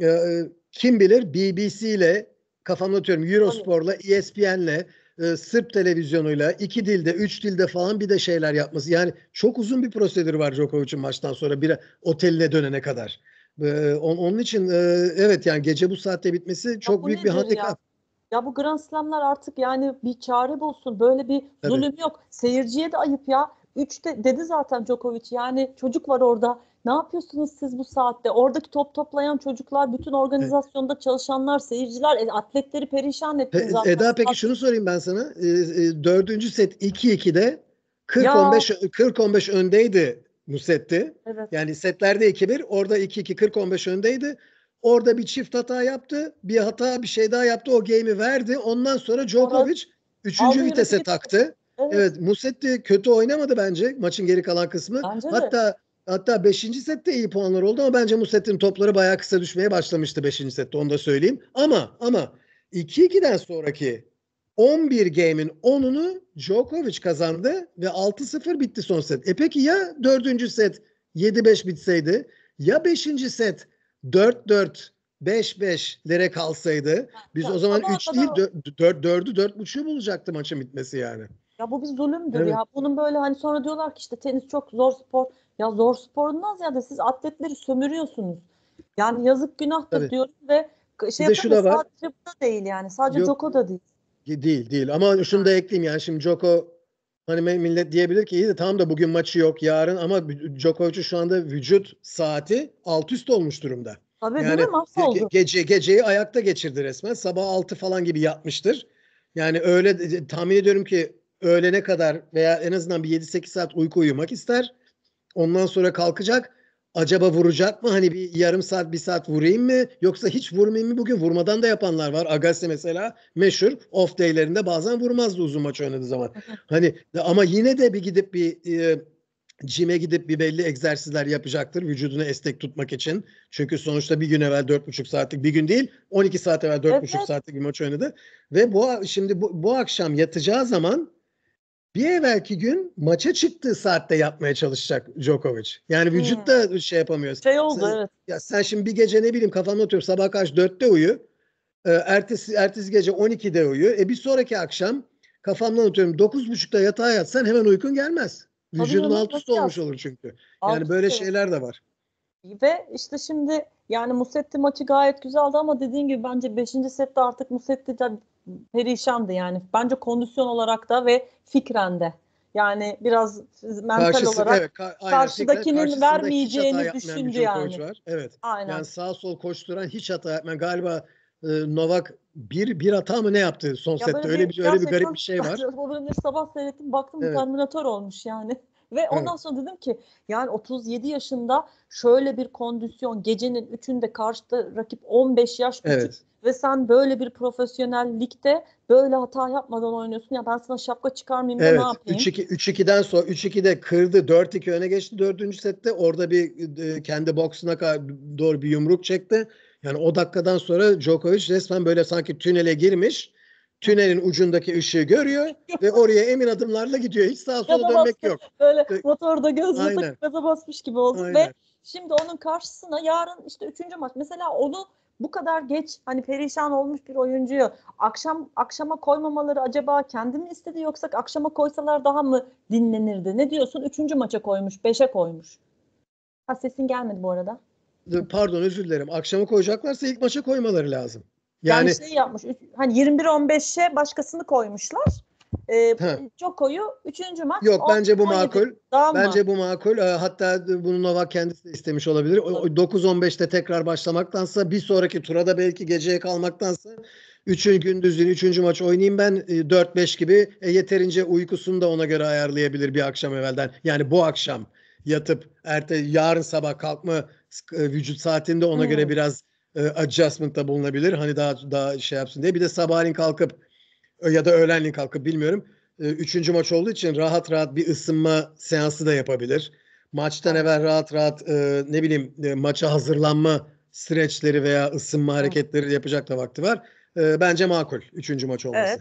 e, e kim bilir BBC ile kafamda atıyorum Eurospor'la, ESPN'le, e, Sırp televizyonuyla, iki dilde, üç dilde falan bir de şeyler yapması. Yani çok uzun bir prosedür var Djokovic'in maçtan sonra bir oteline dönene kadar. E, on, onun için e, evet yani gece bu saatte bitmesi çok büyük bir handikap. Ya? Ya bu Grand Slam'lar artık yani bir çare bulsun. Böyle bir zulüm evet. yok. Seyirciye de ayıp ya. Üçte dedi zaten Djokovic yani çocuk var orada ne yapıyorsunuz siz bu saatte? Oradaki top toplayan çocuklar, bütün organizasyonda çalışanlar, seyirciler, e, atletleri perişan ettiniz. Pe- Eda peki şunu sorayım ben sana. E, e, dördüncü set 2-2'de 40-15 40-15 öndeydi Musetti. Evet. Yani setlerde 2-1, orada 2-2 40-15 öndeydi. Orada bir çift hata yaptı. Bir hata bir şey daha yaptı. O game'i verdi. Ondan sonra Djokovic evet. üçüncü vitese taktı. Evet. evet Musetti kötü oynamadı bence maçın geri kalan kısmı. Bence Hatta de. Hatta 5. sette iyi puanlar oldu ama bence Muset'in topları bayağı kısa düşmeye başlamıştı 5. sette onu da söyleyeyim. Ama ama 2-2'den sonraki 11 game'in 10'unu Djokovic kazandı ve 6-0 bitti son set. E peki ya 4. set 7-5 bitseydi ya 5. set 4-4 5-5'lere kalsaydı biz ya, o zaman 3 değil 4'ü 4.5'ü bulacaktı maçın bitmesi yani. Ya bu bir zulümdür evet. ya. Bunun böyle hani sonra diyorlar ki işte tenis çok zor spor. Ya zor sporundan ziyade siz atletleri sömürüyorsunuz. Yani yazık günahtır Tabii. diyorum ve şey de şu da var. sadece bu da değil yani. Sadece Yok, Joko da değil. Değil değil ama şunu da ekleyeyim yani şimdi Joko hani millet diyebilir ki iyi de tam da bugün maçı yok yarın ama Djokovic'in şu anda vücut saati alt üst olmuş durumda. Tabii yani, değil mi? Mahvoldu. Gece, geceyi ayakta geçirdi resmen. Sabah 6 falan gibi yatmıştır. Yani öyle e, tahmin ediyorum ki öğlene kadar veya en azından bir 7-8 saat uyku uyumak ister. Ondan sonra kalkacak. Acaba vuracak mı? Hani bir yarım saat, bir saat vurayım mı? Yoksa hiç vurmayayım mı? Bugün vurmadan da yapanlar var. Agassi mesela meşhur. Off day'lerinde bazen vurmazdı uzun maç oynadığı zaman. hani ama yine de bir gidip bir e, Cime gidip bir belli egzersizler yapacaktır vücudunu estek tutmak için. Çünkü sonuçta bir gün evvel 4,5 saatlik bir gün değil 12 saat evvel 4,5 evet. saatlik bir maç oynadı. Ve bu şimdi bu, bu akşam yatacağı zaman bir evvelki gün maça çıktığı saatte yapmaya çalışacak Djokovic. Yani hmm. vücut da hmm. şey yapamıyor. Şey oldu sen, evet. Ya sen şimdi bir gece ne bileyim kafamda atıyorum sabah kaç dörtte uyu. E, ertesi, ertesi gece 12'de uyu. E bir sonraki akşam kafamdan dokuz buçukta yatağa yatsan hemen uykun gelmez. Vücudun alt üst olmuş olur çünkü. Yani alt böyle şeyler de var. Ve işte şimdi yani Musetti maçı gayet güzeldi ama dediğin gibi bence 5. sette artık Musetti perişandı yani. Bence kondisyon olarak da ve fikrende Yani biraz mental Karşısı, olarak evet, ka- aynen, karşıdakinin vermeyeceğini düşündü yani. Var. Evet. Aynen. Yani sağ sol koşturan hiç hata yapmayan galiba e, Novak bir bir hata mı ne yaptı son ya sette? Öyle bir öyle bir garip bir şey var. O sabah seyrettim baktım evet. Terminator olmuş yani. Ve ondan evet. sonra dedim ki yani 37 yaşında şöyle bir kondisyon gecenin üçünde karşıda rakip 15 yaş küçük evet ve sen böyle bir profesyonellikte böyle hata yapmadan oynuyorsun. Ya ben sana şapka çıkarmayayım evet, da ne yapayım? 3-2 3-2'den sonra 3-2'de kırdı. 4-2 öne geçti 4. sette. Orada bir e, kendi boksuna doğru bir yumruk çekti. Yani o dakikadan sonra Djokovic resmen böyle sanki tünele girmiş. Tünelin ucundaki ışığı görüyor ve oraya emin adımlarla gidiyor. Hiç sağa sola dönmek yok. Böyle motorda gözünü gaza basmış gibi oldu ve Şimdi onun karşısına yarın işte üçüncü maç. Mesela onu bu kadar geç hani perişan olmuş bir oyuncuyu akşam akşama koymamaları acaba kendi mi istedi yoksa akşama koysalar daha mı dinlenirdi? Ne diyorsun? Üçüncü maça koymuş, beşe koymuş. Ha sesin gelmedi bu arada. Pardon özür dilerim. Akşama koyacaklarsa ilk maça koymaları lazım. Yani, yani şey yapmış. Hani 21-15'e başkasını koymuşlar. E, ee, koyu üçüncü maç. Yok bence bu makul. Daha bence mı? bu makul. Ee, hatta bunu Novak kendisi de istemiş olabilir. 9-15'te tekrar başlamaktansa bir sonraki tura da belki geceye kalmaktansa üçün gündüzün üçüncü maç oynayayım ben 4-5 ee, gibi e, yeterince uykusunu da ona göre ayarlayabilir bir akşam evvelden. Yani bu akşam yatıp erte yarın sabah kalkma e, vücut saatinde ona hmm. göre biraz e, da bulunabilir. Hani daha daha şey yapsın diye. Bir de sabahleyin kalkıp ya da öğlenliğin kalkıp bilmiyorum. Ee, üçüncü maç olduğu için rahat rahat bir ısınma seansı da yapabilir. Maçtan evvel rahat rahat e, ne bileyim e, maça hazırlanma streçleri veya ısınma hareketleri yapacak da vakti var. Ee, bence makul üçüncü maç olması. Evet.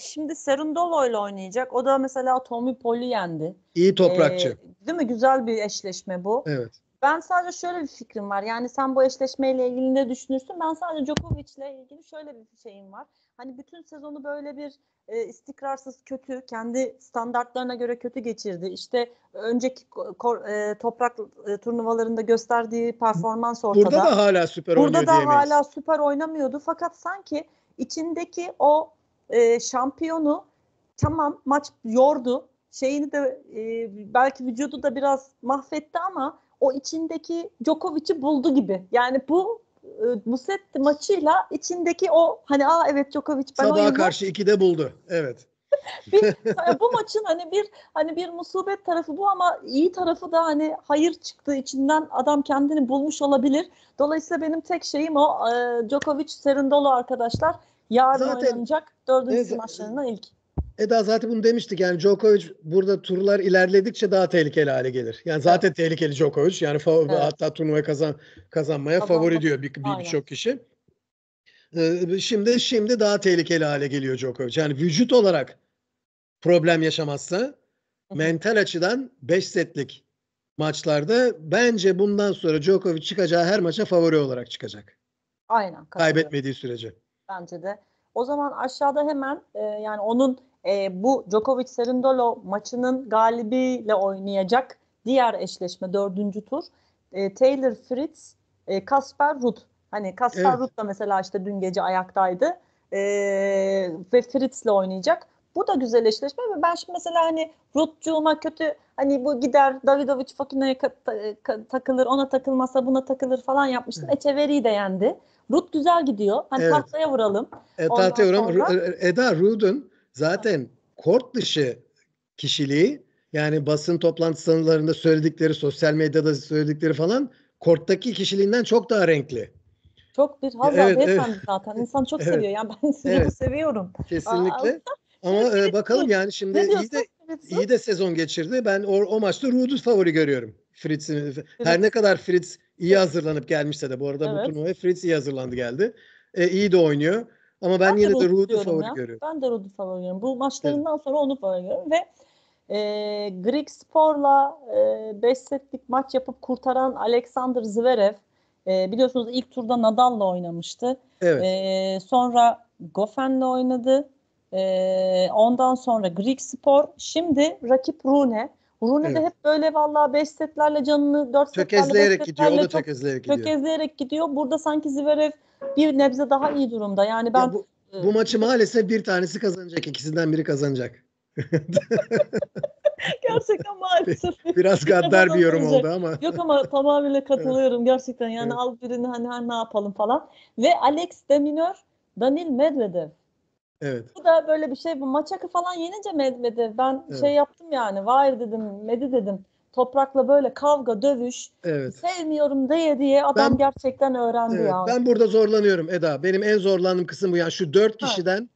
Şimdi Serundolo ile oynayacak. O da mesela Tommy Poli yendi. İyi toprakçı. Ee, değil mi? Güzel bir eşleşme bu. Evet. Ben sadece şöyle bir fikrim var. Yani sen bu eşleşmeyle ilgili ne düşünürsün? Ben sadece ile ilgili şöyle bir şeyim var hani bütün sezonu böyle bir e, istikrarsız kötü, kendi standartlarına göre kötü geçirdi. İşte önceki kor, e, toprak e, turnuvalarında gösterdiği performans ortada. Burada da hala süper Burada Burada da diyemeyiz. hala süper oynamıyordu. Fakat sanki içindeki o e, şampiyonu tamam maç yordu. Şeyini de e, belki vücudu da biraz mahvetti ama o içindeki Djokovic'i buldu gibi. Yani bu Muset ee, maçıyla içindeki o hani aa evet Djokovic ben Sabaha karşı iki de buldu. Evet. bir, bu maçın hani bir hani bir musibet tarafı bu ama iyi tarafı da hani hayır çıktığı içinden adam kendini bulmuş olabilir. Dolayısıyla benim tek şeyim o e, Djokovic Serendolo arkadaşlar yarın Zaten, oynanacak dördüncü evet, maçlarından ilk. Eda zaten bunu demiştik. Yani Djokovic burada turlar ilerledikçe daha tehlikeli hale gelir. Yani zaten evet. tehlikeli Djokovic. Yani favori, evet. hatta turnuva kazan kazanmaya Kazanma. favori diyor bir, birçok bir kişi. Ee, şimdi şimdi daha tehlikeli hale geliyor Djokovic. Yani vücut olarak problem yaşamazsa mental açıdan 5 setlik maçlarda bence bundan sonra Djokovic çıkacağı her maça favori olarak çıkacak. Aynen. Kaybetmediği sürece. Bence de. O zaman aşağıda hemen e, yani onun e, bu Djokovic-Serindolo maçının galibiyle oynayacak diğer eşleşme dördüncü tur e, Taylor Fritz, e, Kasper Ruud. Hani Kasper evet. Ruud da mesela işte dün gece ayaktaydı e, ve Fritz'le oynayacak. Bu da güzel eşleşme ve ben şimdi mesela hani Rutcuğuma kötü hani bu gider Davidovic Fakina'ya takılır ona takılmasa buna takılır falan yapmıştım. Evet. Echeverry'i de yendi. Rut güzel gidiyor. Hani evet. tahtaya vuralım. E, tahtaya vuralım. Sonra... Eda Rud'un zaten kort dışı kişiliği yani basın toplantı sanılarında söyledikleri, sosyal medyada söyledikleri falan korttaki kişiliğinden çok daha renkli. Çok bir e, haz evet, evet. zaten. İnsan çok evet. seviyor. Yani ben sizi evet. seviyorum. Kesinlikle. Aa, Ama e, bakalım şey yani şimdi iyi de iyi de sezon geçirdi. Ben o, o maçta Rudus favori görüyorum. Fritz'in e, her ne kadar Fritz iyi hazırlanıp gelmişse de bu arada evet. bu turnuvaya Fritz iyi hazırlandı geldi. E, iyi de oynuyor. Ama ben, ben yine de Rudy favori ya. görüyorum. Ben de Rudy favori görüyorum. Bu maçlarından evet. sonra onu favori görüyorum ve e, Greek Spor'la 5 e, setlik maç yapıp kurtaran Alexander Zverev e, biliyorsunuz ilk turda Nadal'la oynamıştı. Evet. E, sonra Goffin'le oynadı. E, ondan sonra Greek Spor. Şimdi rakip Rune. Rune evet. de hep böyle valla 5 setlerle canını 4 setlerle tökezleyerek gidiyor. O da tökezleyerek gidiyor. Tökezleyerek gidiyor. Burada sanki Zverev bir nebze daha iyi durumda. Yani ben ya bu, bu maçı maalesef bir tanesi kazanacak. ikisinden biri kazanacak. Gerçekten maalesef. Biraz gaddar bir yorum oldu ama. Yok ama tamamıyla katılıyorum gerçekten. Yani evet. al birini hani, hani ne yapalım falan. Ve Alex Deminör, Danil Medvedev. Evet. Bu da böyle bir şey bu maçakı falan yenince Medvedev ben şey evet. şey yaptım yani. Vay dedim, Medi dedim toprakla böyle kavga, dövüş, evet. sevmiyorum diye diye adam ben, gerçekten öğrendi evet, ya. Ben burada zorlanıyorum Eda. Benim en zorlandığım kısım bu. Yani şu dört kişiden evet.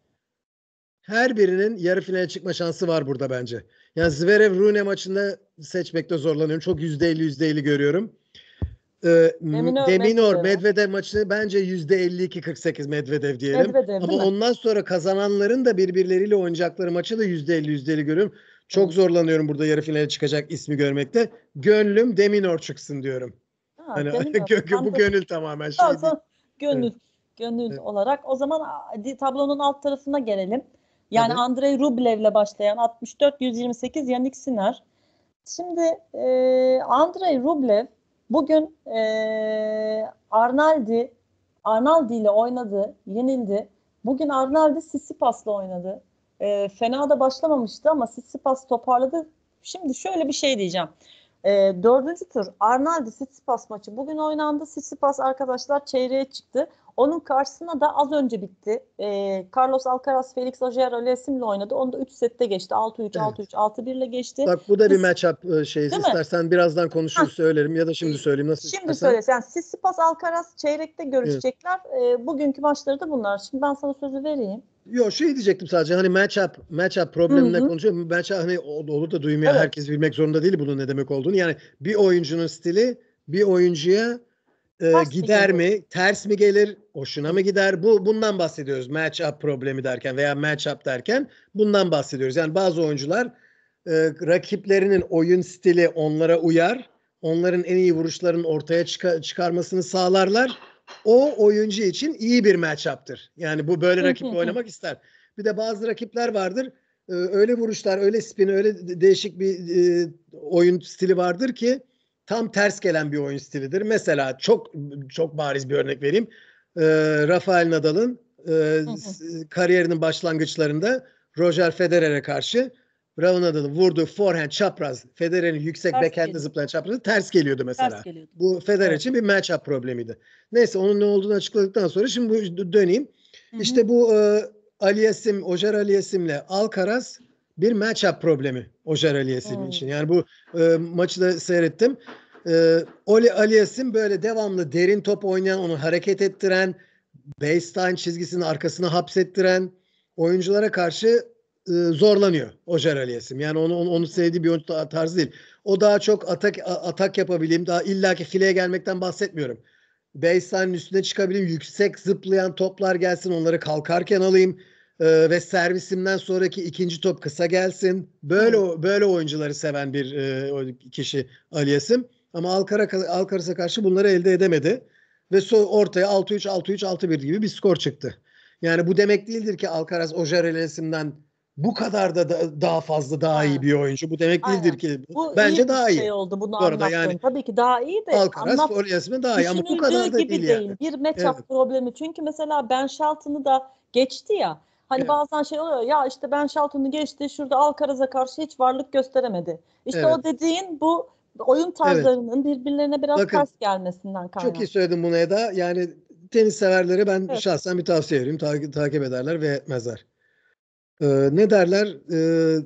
her birinin yarı finale çıkma şansı var burada bence. Yani Zverev Rune maçında seçmekte zorlanıyorum. Çok yüzde elli yüzde elli görüyorum. Ee, Deminor, Deminor Medvedev, maçını bence yüzde elli iki, kırk sekiz Medvedev diyelim. Medvedev, Ama ondan sonra kazananların da birbirleriyle oynayacakları maçı da yüzde elli yüzde 50 görüyorum. Çok zorlanıyorum burada yarı finale çıkacak ismi görmekte. Gönlüm Deminor çıksın diyorum. Ha, hani gö- bu gönül tamamen şey. Değil. Gönül. Evet. Gönül evet. olarak. O zaman tablonun alt tarafına gelelim. Yani evet. Andrei ile başlayan 64-128 Yannick Sinner. Şimdi e, Andrei Rublev bugün e, Arnaldi Arnaldi ile oynadı, yenildi. Bugün Arnaldi Sisipas'la oynadı. E, fena da başlamamıştı ama Sitsipas toparladı. Şimdi şöyle bir şey diyeceğim. E, dördüncü tur Arnaldi Sitsipas maçı bugün oynandı. Sitsipas arkadaşlar çeyreğe çıktı. Onun karşısına da az önce bitti. E, Carlos Alcaraz, Felix Auger Aliassim'le oynadı. Onu da 3 sette geçti. 6-3, 6-3, 6-1 ile geçti. Bak bu da bir matchup şey. istersen mi? birazdan konuşuruz söylerim ya da şimdi söyleyeyim nasıl Şimdi istersen. söyle. Yani Sissipas Alcaraz çeyrekte görüşecekler. Evet. E, bugünkü maçları da bunlar. Şimdi ben sana sözü vereyim. Yo şey diyecektim sadece hani matchup matchup problemine Hı-hı. konuşuyor. Matchup hani olur da duymayan evet. herkes bilmek zorunda değil bunun ne demek olduğunu. Yani bir oyuncunun stili bir oyuncuya e, gider mi, mi, ters mi gelir, hoşuna mı gider? Bu bundan bahsediyoruz. Match up problemi derken veya match up derken bundan bahsediyoruz. Yani bazı oyuncular e, rakiplerinin oyun stili onlara uyar. Onların en iyi vuruşların ortaya çık- çıkarmasını sağlarlar o oyuncu için iyi bir matchup'tır. Yani bu böyle rakip oynamak ister. Bir de bazı rakipler vardır. E, öyle vuruşlar, öyle spin, öyle değişik bir e, oyun stili vardır ki tam ters gelen bir oyun stilidir. Mesela çok çok bariz bir örnek vereyim. E, Rafael Nadal'ın kariyerinin başlangıçlarında Roger Federer'e karşı Brown adının vurduğu forehand çapraz, Federer'in yüksek backhand'de zıplayan çaprazı ters geliyordu mesela. Ters geliyordu. Bu Federer evet. için bir matchup problemiydi. Neyse onun ne olduğunu açıkladıktan sonra şimdi bu döneyim. Hı-hı. İşte bu e, Aliyesim, Ojer Aliyesim'le Alcaraz bir matchup problemi Ojer Aliyesim için. Yani bu e, maçı da seyrettim. E, Oli Aliyesim böyle devamlı derin top oynayan, onu hareket ettiren, baseline çizgisinin arkasına hapsettiren oyunculara karşı e, zorlanıyor Ojer Aliyesim. Yani onu, onu, onu sevdiği bir oyuncu tarzı değil. O daha çok atak atak yapabileyim. Daha illaki fileye gelmekten bahsetmiyorum. Baseline'in üstüne çıkabileyim. Yüksek zıplayan toplar gelsin. Onları kalkarken alayım. E, ve servisimden sonraki ikinci top kısa gelsin. Böyle böyle oyuncuları seven bir e, kişi Aliyesim. Ama Alcaraz, Alcaraz'a karşı bunları elde edemedi. Ve so ortaya 6-3, 6-3, 6-1 gibi bir skor çıktı. Yani bu demek değildir ki Alcaraz Ojer Aliyesim'den bu kadar da, da daha fazla daha ha. iyi bir oyuncu. Bu demek Aynen. değildir ki. Bu Bence şey iyi daha iyi. Şey oldu bunu bu arada yani tabii ki daha iyi de Alcaraz anlat... Flores'in daha iyi ama bu kadar da gibi değil. değil. Bir matchup evet. problemi. Çünkü mesela Ben Shelton'u da geçti ya. Hani evet. bazen şey oluyor ya işte Ben Shelton'u geçti şurada Alcaraz'a karşı hiç varlık gösteremedi. İşte evet. o dediğin bu oyun tarzlarının evet. birbirlerine biraz Bakın, ters gelmesinden kaynaklı. Çok iyi söyledin bunu Eda. Yani tenis severlere ben evet. şahsen bir tavsiye vereyim. Ta- takip ederler ve etmezler e, ne derler e, ee,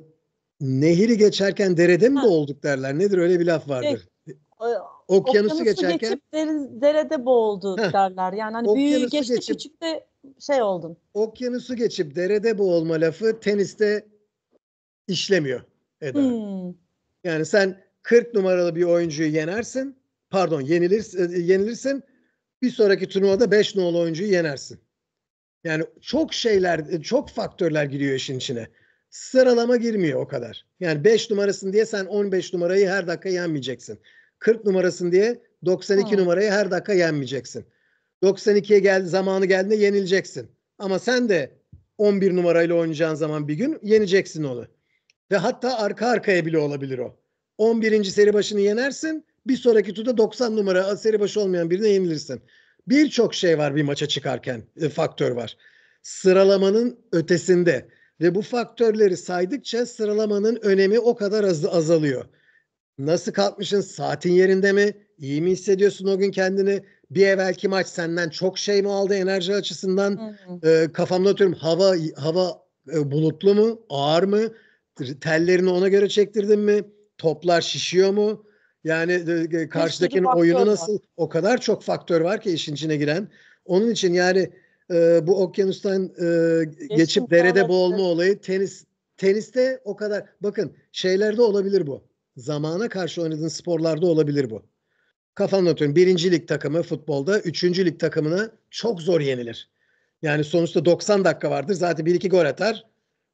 nehiri geçerken derede mi ha. boğulduk derler. Nedir öyle bir laf vardır. Şey, okyanusu, Okyanusu geçerken geçip deriz, derede boğuldu Heh. derler. Yani hani Okyanusu büyüğü geçti geçip, küçük de şey oldun. Okyanusu geçip derede boğulma lafı teniste işlemiyor Eda. Hmm. Yani sen 40 numaralı bir oyuncuyu yenersin. Pardon yenilirsin, e, yenilirsin. Bir sonraki turnuvada 5 numaralı oyuncuyu yenersin. Yani çok şeyler, çok faktörler giriyor işin içine. Sıralama girmiyor o kadar. Yani 5 numarasın diye sen 15 numarayı her dakika yenmeyeceksin. 40 numarasın diye 92 ha. Hmm. numarayı her dakika yenmeyeceksin. 92'ye gel, zamanı geldiğinde yenileceksin. Ama sen de 11 numarayla oynayacağın zaman bir gün yeneceksin onu. Ve hatta arka arkaya bile olabilir o. 11. seri başını yenersin. Bir sonraki turda 90 numara seri başı olmayan birine yenilirsin. Birçok şey var bir maça çıkarken e, faktör var. Sıralamanın ötesinde ve bu faktörleri saydıkça sıralamanın önemi o kadar az, azalıyor. Nasıl kalkmışsın? Saatin yerinde mi? İyi mi hissediyorsun o gün kendini? Bir evvelki maç senden çok şey mi aldı enerji açısından? E, kafamda atıyorum hava hava e, bulutlu mu? Ağır mı? Tellerini ona göre çektirdin mi? Toplar şişiyor mu? Yani e, e, karşıdakinin oyunu nasıl o kadar çok faktör var ki işin içine giren. Onun için yani e, bu okyanustan e, geçip, derede boğulma olayı tenis teniste o kadar bakın şeylerde olabilir bu. Zamana karşı oynadığın sporlarda olabilir bu. Kafanı atıyorum birincilik takımı futbolda üçüncü lig takımına çok zor yenilir. Yani sonuçta 90 dakika vardır zaten bir iki gol atar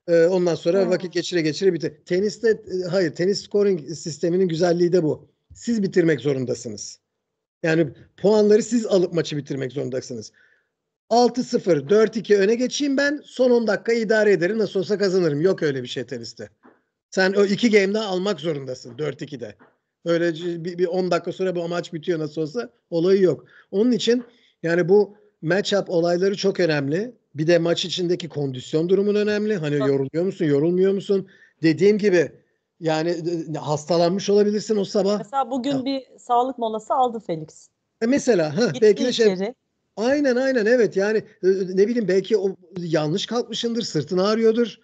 e, ondan sonra hmm. vakit geçire geçire bitir. Teniste hayır tenis scoring sisteminin güzelliği de bu siz bitirmek zorundasınız. Yani puanları siz alıp maçı bitirmek zorundasınız. 6-0, 4-2 öne geçeyim ben. Son 10 dakika idare ederim. Nasıl olsa kazanırım. Yok öyle bir şey teniste. Sen o iki game'de almak zorundasın 4-2'de. Öyle bir, bir 10 dakika sonra bu maç bitiyor nasıl olsa. Olayı yok. Onun için yani bu matchup olayları çok önemli. Bir de maç içindeki kondisyon durumun önemli. Hani yoruluyor musun, yorulmuyor musun? Dediğim gibi yani e, e, hastalanmış olabilirsin o sabah. Mesela bugün ya. bir sağlık molası aldı Felix. E mesela ha, belki de şey içeri. Aynen aynen evet yani e, ne bileyim belki o yanlış kalkmışındır sırtın ağrıyordur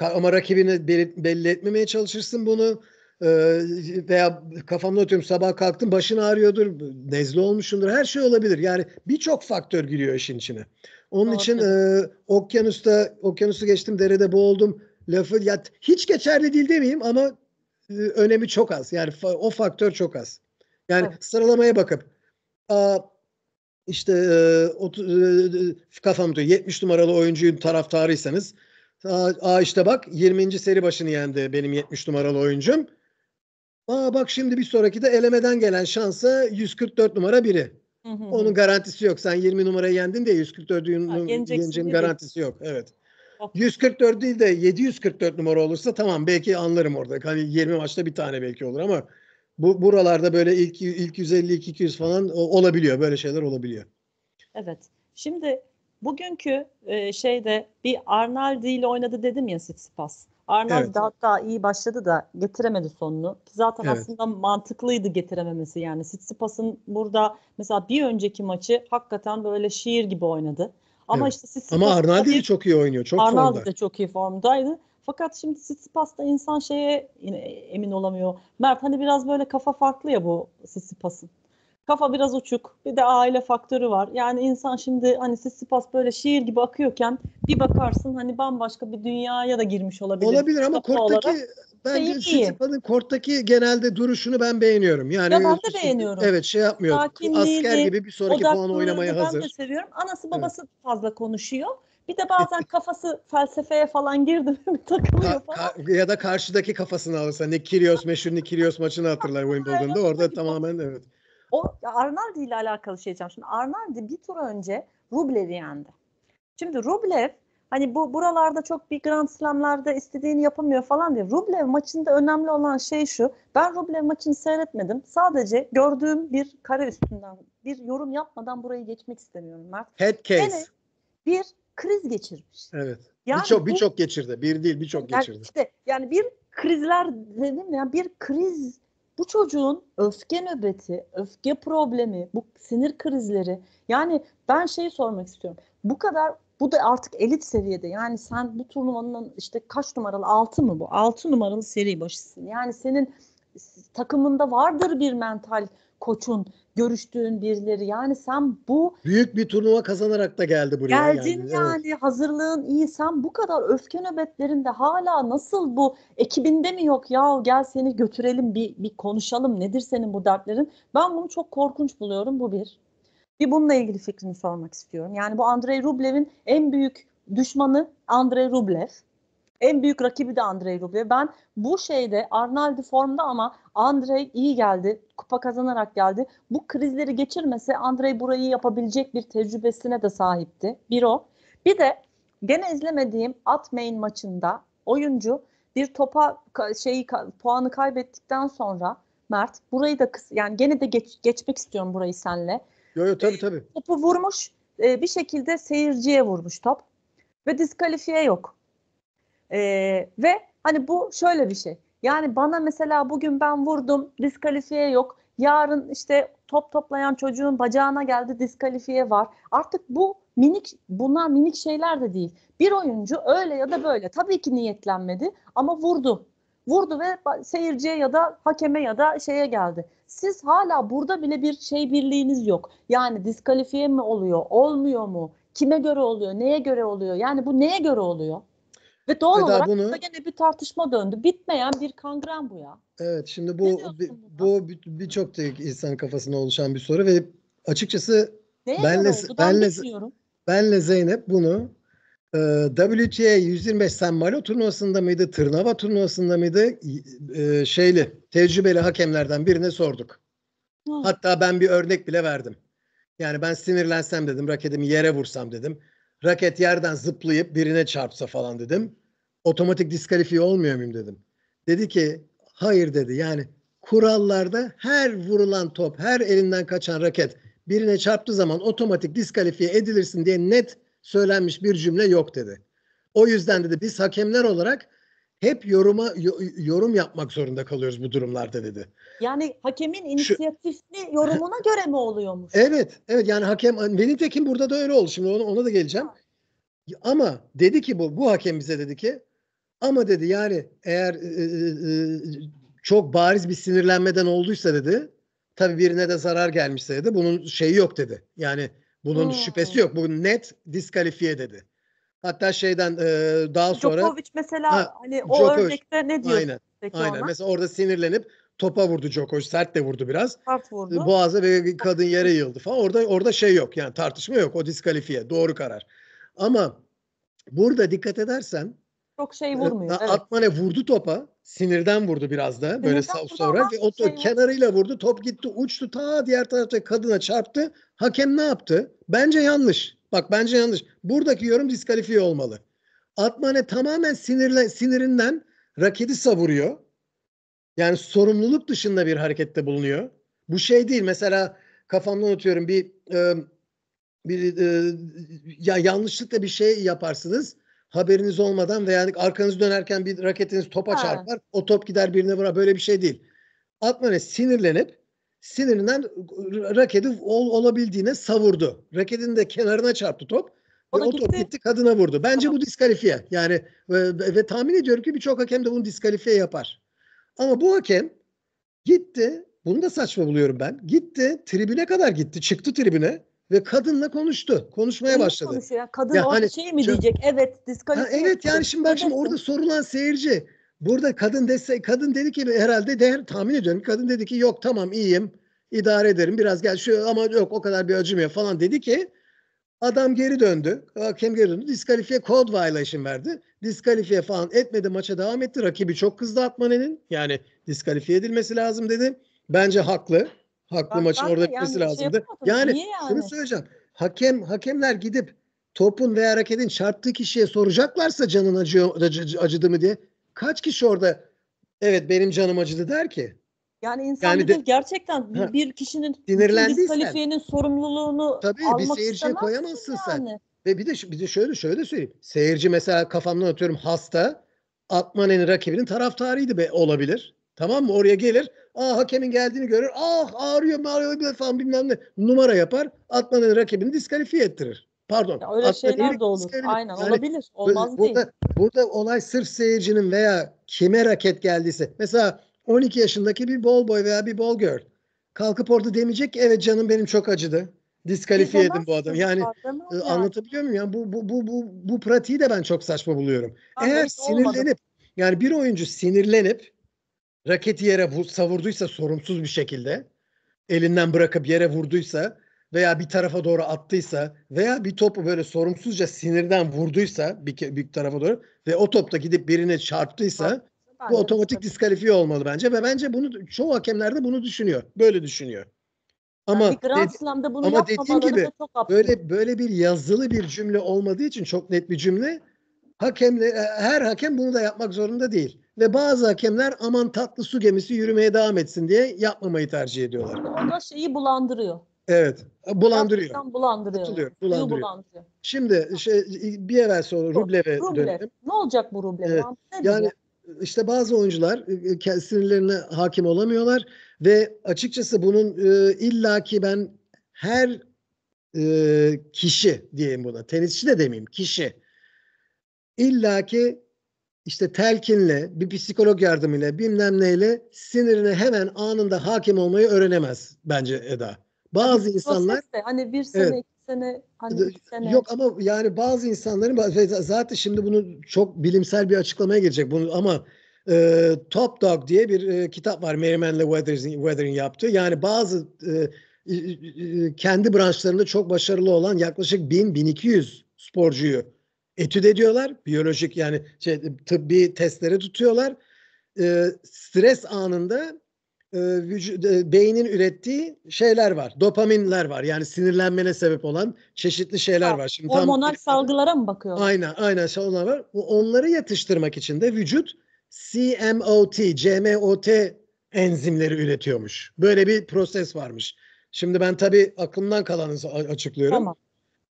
ama rakibine belli, belli etmemeye çalışırsın bunu ee, veya kafamda atıyorum sabah kalktım başın ağrıyordur nezle olmuşundur her şey olabilir yani birçok faktör giriyor işin içine onun Doğru. için e, okyanusta okyanusu geçtim derede boğuldum lafı ya hiç geçerli değil demeyeyim ama ee, önemi çok az. Yani o faktör çok az. Yani evet. sıralamaya bakıp işte e, e, e kafam diyor 70 numaralı oyuncuyun taraftarıysanız a, a işte bak 20. seri başını yendi benim 70 numaralı oyuncum. Aa bak şimdi bir sonraki de elemeden gelen şansa 144 numara biri. Hı hı. Onun garantisi yok. Sen 20 numarayı yendin de 144'ün yeneceğin garantisi yok. Evet. 144 değil de 744 numara olursa tamam belki anlarım orada. Hani 20 maçta bir tane belki olur ama bu buralarda böyle ilk ilk 150 200 falan olabiliyor. Böyle şeyler olabiliyor. Evet. Şimdi bugünkü e, şeyde bir Arnaldi ile oynadı dedim ya Sitsipas. Arnaldi evet. hatta iyi başladı da getiremedi sonunu. Zaten evet. aslında mantıklıydı getirememesi yani. Sitsipas'ın burada mesela bir önceki maçı hakikaten böyle şiir gibi oynadı. Ama evet. işte Sitsipas Ama Arnaldi de çok iyi oynuyor. Çok Arnaldi formda. de çok iyi formdaydı. Fakat şimdi Sitsipas'ta insan şeye yine emin olamıyor. Mert hani biraz böyle kafa farklı ya bu Sitsipas'ın kafa biraz uçuk. Bir de aile faktörü var. Yani insan şimdi hani siz Sipas böyle şiir gibi akıyorken bir bakarsın hani bambaşka bir dünyaya da girmiş olabilir. Olabilir ama Kort'taki olarak. bence Sipas'ın Kort'taki genelde duruşunu ben beğeniyorum. Yani ya ben de beğeniyorum. Evet şey yapmıyor. Asker gibi bir sonraki puan oynamaya hazır. Ben de seviyorum. Anası babası evet. fazla konuşuyor. Bir de bazen kafası felsefeye falan girdi mi takılıyor falan. Ka- ya da karşıdaki kafasını alırsa Nikirios meşhur Nikirios maçını hatırlar Wimbledon'da orada tamamen evet. O Arnaldi ile alakalı şey diyeceğim. Şimdi Arnaldi bir tur önce Rublev'i yendi. Şimdi Rublev hani bu buralarda çok bir Grand Slam'larda istediğini yapamıyor falan diye. Rublev maçında önemli olan şey şu. Ben Rublev maçını seyretmedim. Sadece gördüğüm bir kare üstünden bir yorum yapmadan burayı geçmek istemiyorum Mert. Head case. Yani bir kriz geçirmiş. Evet. Yani birçok birçok geçirdi. Bir değil birçok yani geçirdi. İşte yani bir krizler dedim ya bir kriz bu çocuğun öfke nöbeti, öfke problemi, bu sinir krizleri yani ben şeyi sormak istiyorum. Bu kadar bu da artık elit seviyede. Yani sen bu turnuvanın işte kaç numaralı? 6 mı bu? 6 numaralı seri başısın. Yani senin takımında vardır bir mental koçun, görüştüğün birileri. Yani sen bu büyük bir turnuva kazanarak da geldi buraya. Geldin yani, yani evet. hazırlığın iyi. Sen bu kadar öfke nöbetlerinde hala nasıl bu ekibinde mi yok ya gel seni götürelim bir bir konuşalım nedir senin bu dertlerin? Ben bunu çok korkunç buluyorum bu bir. Bir bununla ilgili fikrini sormak istiyorum. Yani bu Andrei Rublev'in en büyük düşmanı Andrei Rublev. En büyük rakibi de Andrei Rublev. Ben bu şeyde Arnaldi formda ama Andrei iyi geldi. Kupa kazanarak geldi. Bu krizleri geçirmese Andrei burayı yapabilecek bir tecrübesine de sahipti. Bir o. Bir de gene izlemediğim Atmayın maçında oyuncu bir topa şeyi puanı kaybettikten sonra Mert burayı da kıs yani gene de geç, geçmek istiyorum burayı senle. Yo yo tabii tabii. Topu vurmuş e, bir şekilde seyirciye vurmuş top ve diskalifiye yok. E, ve hani bu şöyle bir şey. Yani bana mesela bugün ben vurdum diskalifiye yok. Yarın işte top toplayan çocuğun bacağına geldi diskalifiye var. Artık bu minik bunlar minik şeyler de değil. Bir oyuncu öyle ya da böyle tabii ki niyetlenmedi ama vurdu. Vurdu ve seyirciye ya da hakeme ya da şeye geldi. Siz hala burada bile bir şey birliğiniz yok. Yani diskalifiye mi oluyor, olmuyor mu? Kime göre oluyor, neye göre oluyor? Yani bu neye göre oluyor? Ve doğal Eda olarak bunu, da gene bir tartışma döndü. Bitmeyen bir kangren bu ya. Evet şimdi bu bi, bu birçok bir insan kafasında oluşan bir soru ve açıkçası benle benle benle Zeynep bunu e, WTA 125 San Malo turnuvasında mıydı, Tırnava turnuvasında mıydı e, şeyli tecrübeli hakemlerden birine sorduk. Hı. Hatta ben bir örnek bile verdim. Yani ben sinirlensem dedim, raketimi yere vursam dedim raket yerden zıplayıp birine çarpsa falan dedim. Otomatik diskalifiye olmuyor muyum dedim. Dedi ki hayır dedi yani kurallarda her vurulan top, her elinden kaçan raket birine çarptığı zaman otomatik diskalifiye edilirsin diye net söylenmiş bir cümle yok dedi. O yüzden dedi biz hakemler olarak hep yoruma yorum yapmak zorunda kalıyoruz bu durumlarda dedi. Yani hakemin inisiyatifli Şu, yorumuna göre mi oluyormuş? Evet, evet yani hakem Nitekim burada da öyle oldu. Şimdi ona, ona da geleceğim. Ha. Ama dedi ki bu bu hakem bize dedi ki ama dedi yani eğer e, e, çok bariz bir sinirlenmeden olduysa dedi tabii birine de zarar gelmişse dedi bunun şeyi yok dedi. Yani bunun hmm. şüphesi yok. Bu net diskalifiye dedi. Hatta şeyden e, daha sonra Djokovic mesela ha, hani o Djokovic. örnekte ne diyor? Aynen. Aynen. Ona? Mesela orada sinirlenip topa vurdu Djokovic. Sert de vurdu biraz. Sert vurdu. E, Boğaza bir kadın yere yıldı falan. Orada orada şey yok. Yani tartışma yok. O diskalifiye. Doğru karar. Ama burada dikkat edersen çok şey e, vurmuyor. Evet. Atmane vurdu topa. Sinirden vurdu biraz da. Böyle sağ sonra Ve o şey kenarıyla vurdu. Top gitti uçtu. Ta diğer tarafta kadına çarptı. Hakem ne yaptı? Bence yanlış. Bak bence yanlış. Buradaki yorum diskalifiye olmalı. Atmane tamamen sinirle, sinirinden raketi savuruyor. Yani sorumluluk dışında bir harekette bulunuyor. Bu şey değil. Mesela kafamda unutuyorum bir e, bir e, ya yanlışlıkla bir şey yaparsınız haberiniz olmadan veya arkanız dönerken bir raketiniz topa ha. çarpar o top gider birine vura böyle bir şey değil. Atmane sinirlenip sinirinden raketi ol, olabildiğine savurdu. Raketin de kenarına çarptı top. ve o top gitti kadına vurdu. Bence tamam. bu diskalifiye. Yani ve, ve tahmin ediyorum ki birçok hakem de bunu diskalifiye yapar. Ama bu hakem gitti. Bunu da saçma buluyorum ben. Gitti tribüne kadar gitti. Çıktı tribüne ve kadınla konuştu. Konuşmaya Kadın başladı. Konuşuyor. Kadın ya orada hani, şey mi diyecek? Evet diskalifiye. Ha, evet yani şimdi ben şimdi orada sorulan seyirci Burada kadın dese kadın dedi ki herhalde değer tahmin ediyorum kadın dedi ki yok tamam iyiyim idare ederim biraz gel şu ama yok o kadar bir acımıyor falan dedi ki adam geri döndü. Hakem geri döndü. Diskalifiye kod violation verdi. Diskalifiye falan etmedi maça devam etti. Rakibi çok kızdı Atmane'nin. Yani diskalifiye edilmesi lazım dedi. Bence haklı. Haklı Bak, maçın orada bitmesi şey yani lazımdı. Şey yani, yani şunu söyleyeceğim. Hakem hakemler gidip topun veya raketin çarptığı kişiye soracaklarsa canın acıyor, acı, acıdı mı diye kaç kişi orada evet benim canım acıdı der ki? Yani insan yani de, gerçekten ha, bir kişinin diskalifiyenin sorumluluğunu tabii, almak Tabii bir seyirciye koyamazsın yani. sen. Ve bir de, bir de şöyle şöyle söyleyeyim. Seyirci mesela kafamdan atıyorum hasta Akmane'nin rakibinin taraftarıydı be, olabilir. Tamam mı? Oraya gelir. Aa hakemin geldiğini görür. Ah ağrıyor ağrıyor falan bilmem ne. Numara yapar. Akmane'nin rakibini diskalifiye ettirir. Pardon. Ya öyle şeyler de olur. Iskerim. Aynen yani olabilir. Olmaz değil. Burada olay sırf seyircinin veya kime raket geldiyse. Mesela 12 yaşındaki bir ball boy veya bir ball girl. Kalkıp orada demeyecek ki evet canım benim çok acıdı. Diskalifiye edin bu adam. Yani e, anlatabiliyor muyum? Yani bu, bu, bu, bu, bu pratiği de ben çok saçma buluyorum. Anladım, Eğer sinirlenip olmadı. yani bir oyuncu sinirlenip raketi yere savurduysa sorumsuz bir şekilde elinden bırakıp yere vurduysa veya bir tarafa doğru attıysa veya bir topu böyle sorumsuzca sinirden vurduysa bir, bir tarafa doğru ve o topta gidip birine çarptıysa bu otomatik diskalifiye olmalı bence ve bence bunu çoğu hakemler de bunu düşünüyor. Böyle düşünüyor. Ama yani Grand Slam'da bunu ama dediğim gibi böyle böyle bir yazılı bir cümle olmadığı için çok net bir cümle hakemle e, her hakem bunu da yapmak zorunda değil ve bazı hakemler aman tatlı su gemisi yürümeye devam etsin diye yapmamayı tercih ediyorlar. O da şeyi bulandırıyor. Evet. Bulandırıyor. Yaptan bulandırıyor. Tutuluyor, bulandırıyor. bulandırıyor. Şimdi şey, bir evvel sonra Rublev'e Rublev. Ne olacak bu Rublev? Evet. yani işte bazı oyuncular e, e, sinirlerine hakim olamıyorlar ve açıkçası bunun e, illaki ben her e, kişi diyeyim buna tenisçi de demeyeyim kişi illaki işte telkinle, bir psikolog yardımıyla, bilmem neyle sinirine hemen anında hakim olmayı öğrenemez bence Eda. Bazı insanlar de, hani bir hani sene evet, iki sene hani iki sene. Yok ama yani bazı insanların zaten şimdi bunu çok bilimsel bir açıklamaya gelecek bunu ama e, Top Dog diye bir e, kitap var Merriman Weathers'in Weather'in yaptığı. Yani bazı e, kendi branşlarında çok başarılı olan yaklaşık 1000-1200 sporcuyu etüt ediyorlar. Biyolojik yani şey, tıbbi testleri tutuyorlar. E, stres anında e, e, beynin ürettiği şeyler var. Dopaminler var. Yani sinirlenmene sebep olan çeşitli şeyler ha, var. Şimdi hormonal tam, salgılara mı bakıyor? Aynen, aynen onlar var. Onları yatıştırmak için de vücut CMOT, CMOT enzimleri üretiyormuş. Böyle bir proses varmış. Şimdi ben tabii aklımdan kalanı açıklıyorum. Tamam.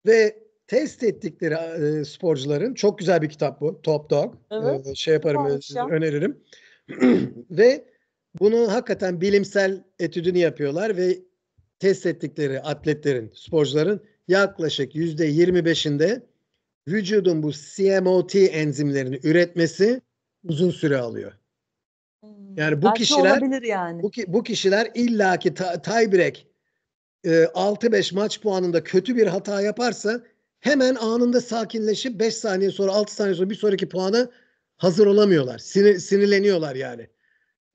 Ve test ettikleri e, sporcuların çok güzel bir kitap bu. Top Dog. Evet. E, şey yaparım, e, öneririm. Ve bunu hakikaten bilimsel etüdünü yapıyorlar ve test ettikleri atletlerin, sporcuların yaklaşık yüzde %25'inde vücudun bu CMOT enzimlerini üretmesi uzun süre alıyor. Hmm, yani bu Belki kişiler yani. bu, bu kişiler illaki tiebreak e, 6-5 maç puanında kötü bir hata yaparsa hemen anında sakinleşip 5 saniye sonra 6 saniye sonra bir sonraki puana hazır olamıyorlar. Sinir, sinirleniyorlar yani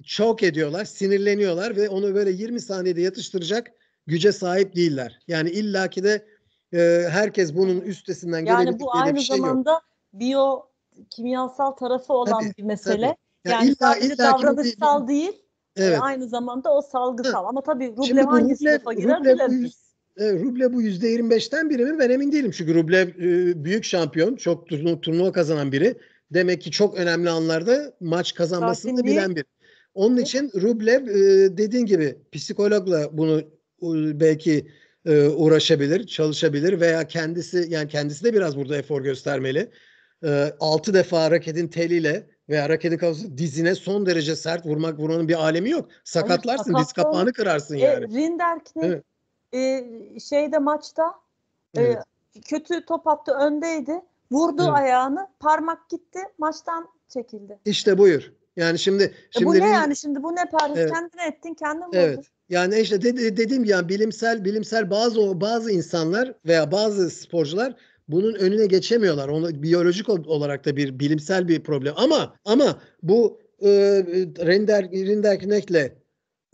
çok ediyorlar, sinirleniyorlar ve onu böyle 20 saniyede yatıştıracak güce sahip değiller. Yani illaki de e, herkes bunun üstesinden yani gelebilir bu aynı bir şey zamanda yok. biyo kimyasal tarafı olan tabii, bir mesele. Tabii. Yani, yani illa, sadece illa davranışsal değil, değil evet. aynı zamanda o salgısal. Ama tabii ruble Şimdi hangi ruble, sınıfa girer ruble, bu e, ruble bu yüzde %25'ten biri mi ben emin değilim. Çünkü Ruble e, büyük şampiyon, çok turnuva, turnuva kazanan biri. Demek ki çok önemli anlarda maç kazanmasını Sakinliği, bilen biri. Onun için Rublev e, dediğin gibi psikologla bunu e, belki e, uğraşabilir, çalışabilir veya kendisi yani kendisi de biraz burada efor göstermeli. E, 6 defa raketin teliyle veya raketin kafası dizine son derece sert vurmak vurmanın bir alemi yok. Sakatlarsın, diz kapağını kırarsın yani. E, Rinderk'in evet. e, şeyde maçta e, evet. kötü top attı, öndeydi. Vurdu evet. ayağını, parmak gitti, maçtan çekildi. İşte buyur. Yani şimdi şimdi e bu ne yani şimdi bu ne Paris evet, kendine ettin kendin buldun. Evet. Yani işte de, de, dediğim yani bilimsel bilimsel bazı bazı insanlar veya bazı sporcular bunun önüne geçemiyorlar. Onu biyolojik olarak da bir bilimsel bir problem. Ama ama bu e, Render Rinder Knecht'le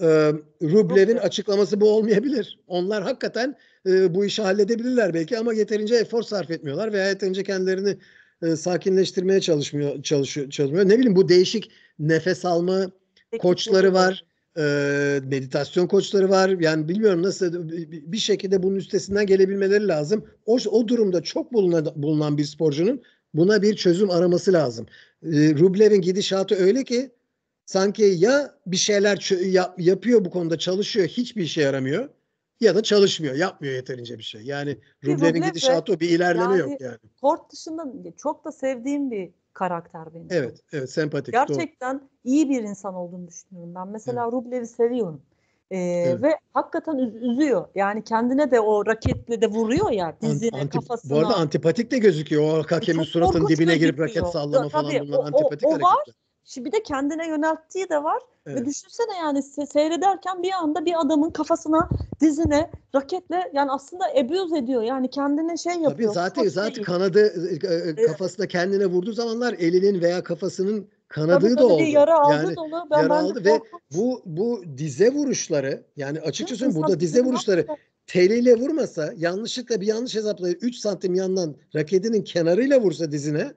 e, Rublev'in açıklaması bu olmayabilir. Onlar hakikaten e, bu işi halledebilirler belki ama yeterince efor sarf etmiyorlar veya yeterince kendilerini e, sakinleştirmeye çalışmıyor çalışıyor çalışmıyor. Ne bileyim bu değişik nefes alma Peki, koçları var. meditasyon koçları var. Yani bilmiyorum nasıl bir şekilde bunun üstesinden gelebilmeleri lazım. O, o durumda çok bulunan, bulunan bir sporcunun buna bir çözüm araması lazım. Rublev'in gidişatı öyle ki sanki ya bir şeyler yap, yapıyor bu konuda çalışıyor hiçbir işe yaramıyor ya da çalışmıyor yapmıyor yeterince bir şey. Yani Rublev'in gidişatı o bir ilerleme yani, yok yani. Kort dışında çok da sevdiğim bir karakter benim. Evet, evet sempatik. Gerçekten doğru. iyi bir insan olduğunu düşünüyorum ben. Mesela evet. Rublev'i seviyorum. Ee, evet. Ve hakikaten üz- üzüyor. Yani kendine de o raketle de vuruyor ya dizine, Antip- kafasına. Bu arada antipatik de gözüküyor. O e, hakemin suratının dibine girip raket sallama falan tabii, o, antipatik o, o var Şimdi bir de kendine yönelttiği de var. Evet. Ve düşünsene yani seyrederken bir anda bir adamın kafasına, dizine raketle yani aslında abuse ediyor. Yani kendine şey yapıyor. Tabii zaten Çok zaten şey. kanadı e, e, e, kafasına evet. kendine vurduğu zamanlar elinin veya kafasının kanadığı tabii, da tabii oldu. Yara aldı yani, dolu. Ben, yara ben aldı ve bu bu dize vuruşları yani açıkçası evet, burada dize vuruşları teliyle vurmasa yanlışlıkla bir yanlış hesapla 3 santim yandan raketinin kenarıyla vursa dizine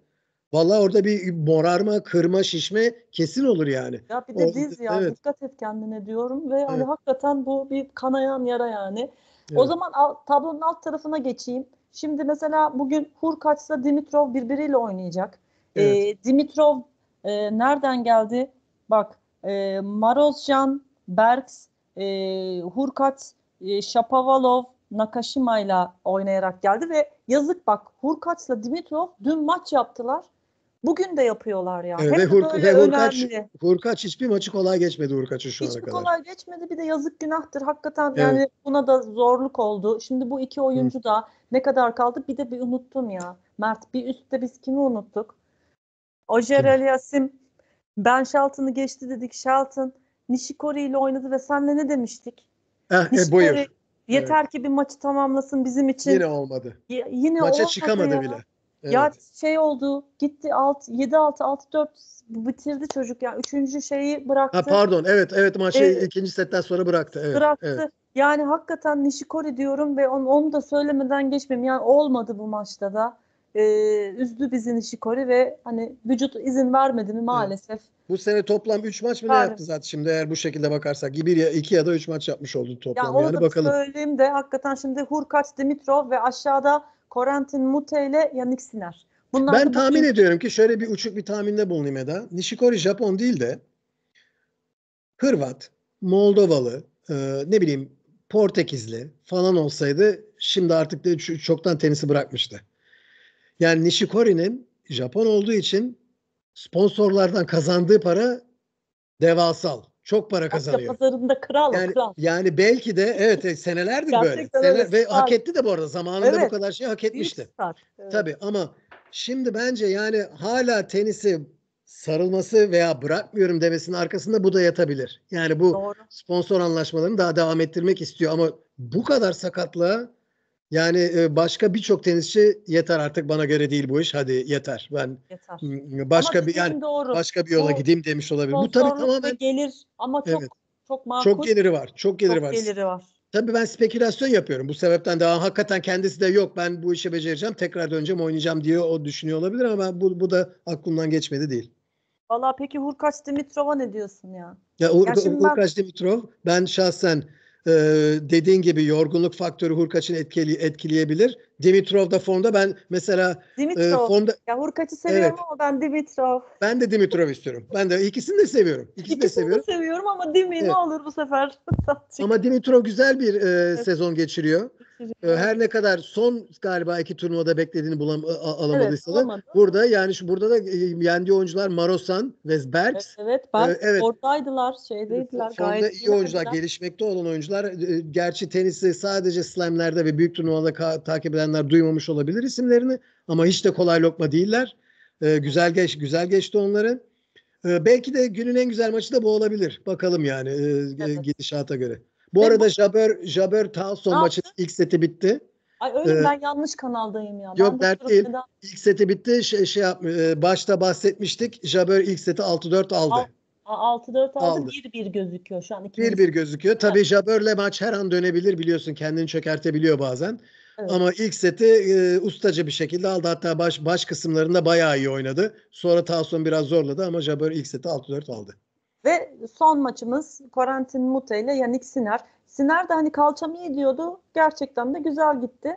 Valla orada bir morarma, kırma, şişme kesin olur yani. Ya bir de diz ya evet. dikkat et kendine diyorum ve hani evet. hani hakikaten bu bir kanayan yara yani. Evet. O zaman tablonun alt tarafına geçeyim. Şimdi mesela bugün Hurkaç'la Dimitrov birbiriyle oynayacak. Ee, evet. E, Dimitrov e, nereden geldi? Bak e, Marozcan, Berks, e, Hurkaç, e, Shapovalov, Nakashima ile oynayarak geldi ve yazık bak Hurkaç'la Dimitrov dün maç yaptılar. Bugün de yapıyorlar yani. Evet, ve, Hur, ve Hurkaç, Hurkaç hiçbir maçı kolay geçmedi Hurkaç'ın şu hiçbir ana kadar. Hiçbir kolay geçmedi bir de yazık günahtır. Hakikaten evet. yani buna da zorluk oldu. Şimdi bu iki oyuncu Hı. da ne kadar kaldı bir de bir unuttum ya. Mert bir üstte biz kimi unuttuk? Ojer Aliasim ben Shelton'ı geçti dedik. Shelton Nishikori ile oynadı ve senle ne demiştik? Eh, Nishikori, e, buyur. Yeter evet. ki bir maçı tamamlasın bizim için. Yine olmadı. Y- yine Maça olmadı çıkamadı ya. bile. Evet. Ya şey oldu gitti 6 7 6 6 4 bitirdi çocuk Yani. Üçüncü şeyi bıraktı. Ha pardon evet evet maç şey ee, ikinci setten sonra bıraktı. Evet, bıraktı. Evet. Yani hakikaten Nishikori diyorum ve onu, onu da söylemeden geçmem Yani olmadı bu maçta da. Ee, üzdü bizi Nishikori ve hani vücut izin vermedi mi maalesef. Evet. Bu sene toplam 3 maç mı ne yaptı zaten şimdi eğer bu şekilde bakarsak. 1 ya 2 ya da 3 maç yapmış oldu toplam. Ya yani, yani bakalım. Söyleyeyim de hakikaten şimdi Hurkaç, Dimitrov ve aşağıda Corentin Mute ile Yannick Sinner. Bunlar ben tahmin bütün... ediyorum ki şöyle bir uçuk bir tahminde bulunayım Eda. Nishikori Japon değil de Hırvat, Moldovalı, e, ne bileyim Portekizli falan olsaydı şimdi artık de çoktan tenisi bırakmıştı. Yani Nishikori'nin Japon olduğu için sponsorlardan kazandığı para devasal. Çok para kazanıyor. Asya pazarında kral yani, kral. Yani belki de evet e, senelerdir böyle. Seneler, ve hak etti de bu arada zamanında evet. bu kadar şey hak etmişti. Star, evet. Tabii ama şimdi bence yani hala tenisi sarılması veya bırakmıyorum demesinin arkasında bu da yatabilir. Yani bu Doğru. sponsor anlaşmalarını daha devam ettirmek istiyor ama bu kadar sakatlığa yani başka birçok tenisçi yeter artık bana göre değil bu iş. Hadi yeter. Ben yeter. başka ama bir yani doğru. başka bir yola bu, gideyim demiş olabilir. Bu tabii tamamen gelir ama çok evet. çok makul. Çok geliri var. Çok geliri çok var. geliri var. Tabii ben spekülasyon yapıyorum. Bu sebepten daha hakikaten kendisi de yok ben bu işi becereceğim tekrar döneceğim oynayacağım diye o düşünüyor olabilir ama bu, bu da aklımdan geçmedi değil. Vallahi peki Hurkaç Dimitrov'a ne diyorsun ya? Ya, ya Hurkaç ben... Dimitrov ben şahsen e, dediğin gibi yorgunluk faktörü Hurkaç'ın etkili, etkileyebilir. Dimitrov da formda ben mesela e, Dimitrov. E, formda ya Hurkaç'ı seviyorum evet. ama ben Dimitrov. Ben de Dimitrov istiyorum. Ben de ikisini de seviyorum. İkisini, ikisini de seviyorum. seviyorum ama Dimi evet. ne olur bu sefer. ama Dimitrov güzel bir e, sezon geçiriyor. Ee, her ne kadar son galiba iki turnuvada beklediğini bulam alamadıysa evet, da burada yani şu burada da e, yendiği oyuncular Marosan ve Berg. Evet, evet, Berg ee, evet. oradaydılar, şeydeydiler. Sonunda gayet iyi oyuncular, kadar. gelişmekte olan oyuncular. E, e, gerçi tenisi sadece slamlerde ve büyük turnuvada takip edenler duymamış olabilir isimlerini ama hiç de kolay lokma değiller. Ee, güzel geç güzel geçti onların. Belki de günün en güzel maçı da bu olabilir. Bakalım yani evet. gidişata göre. Bu Ve arada bu... Jabber, Jabber Towson maçı ilk seti bitti. Ay öyle ee, ben yanlış kanaldayım ya. Yok ben Berk değil. Neden... İlk seti bitti. Şey, şey yapmıyor. E, başta bahsetmiştik. Jabber ilk seti 6-4 aldı. 6-4 aldı. 1-1 gözüküyor şu an. 1-1 gözüküyor. Evet. Tabii Jabber'le maç her an dönebilir biliyorsun. Kendini çökertebiliyor bazen. Evet. Ama ilk seti e, ustaca bir şekilde aldı. Hatta baş baş kısımlarında bayağı iyi oynadı. Sonra Towson biraz zorladı ama Jabber ilk seti 6-4 aldı. Ve son maçımız Korantin Mute ile Yannick Siner. Siner de hani kalçam iyi diyordu. Gerçekten de güzel gitti.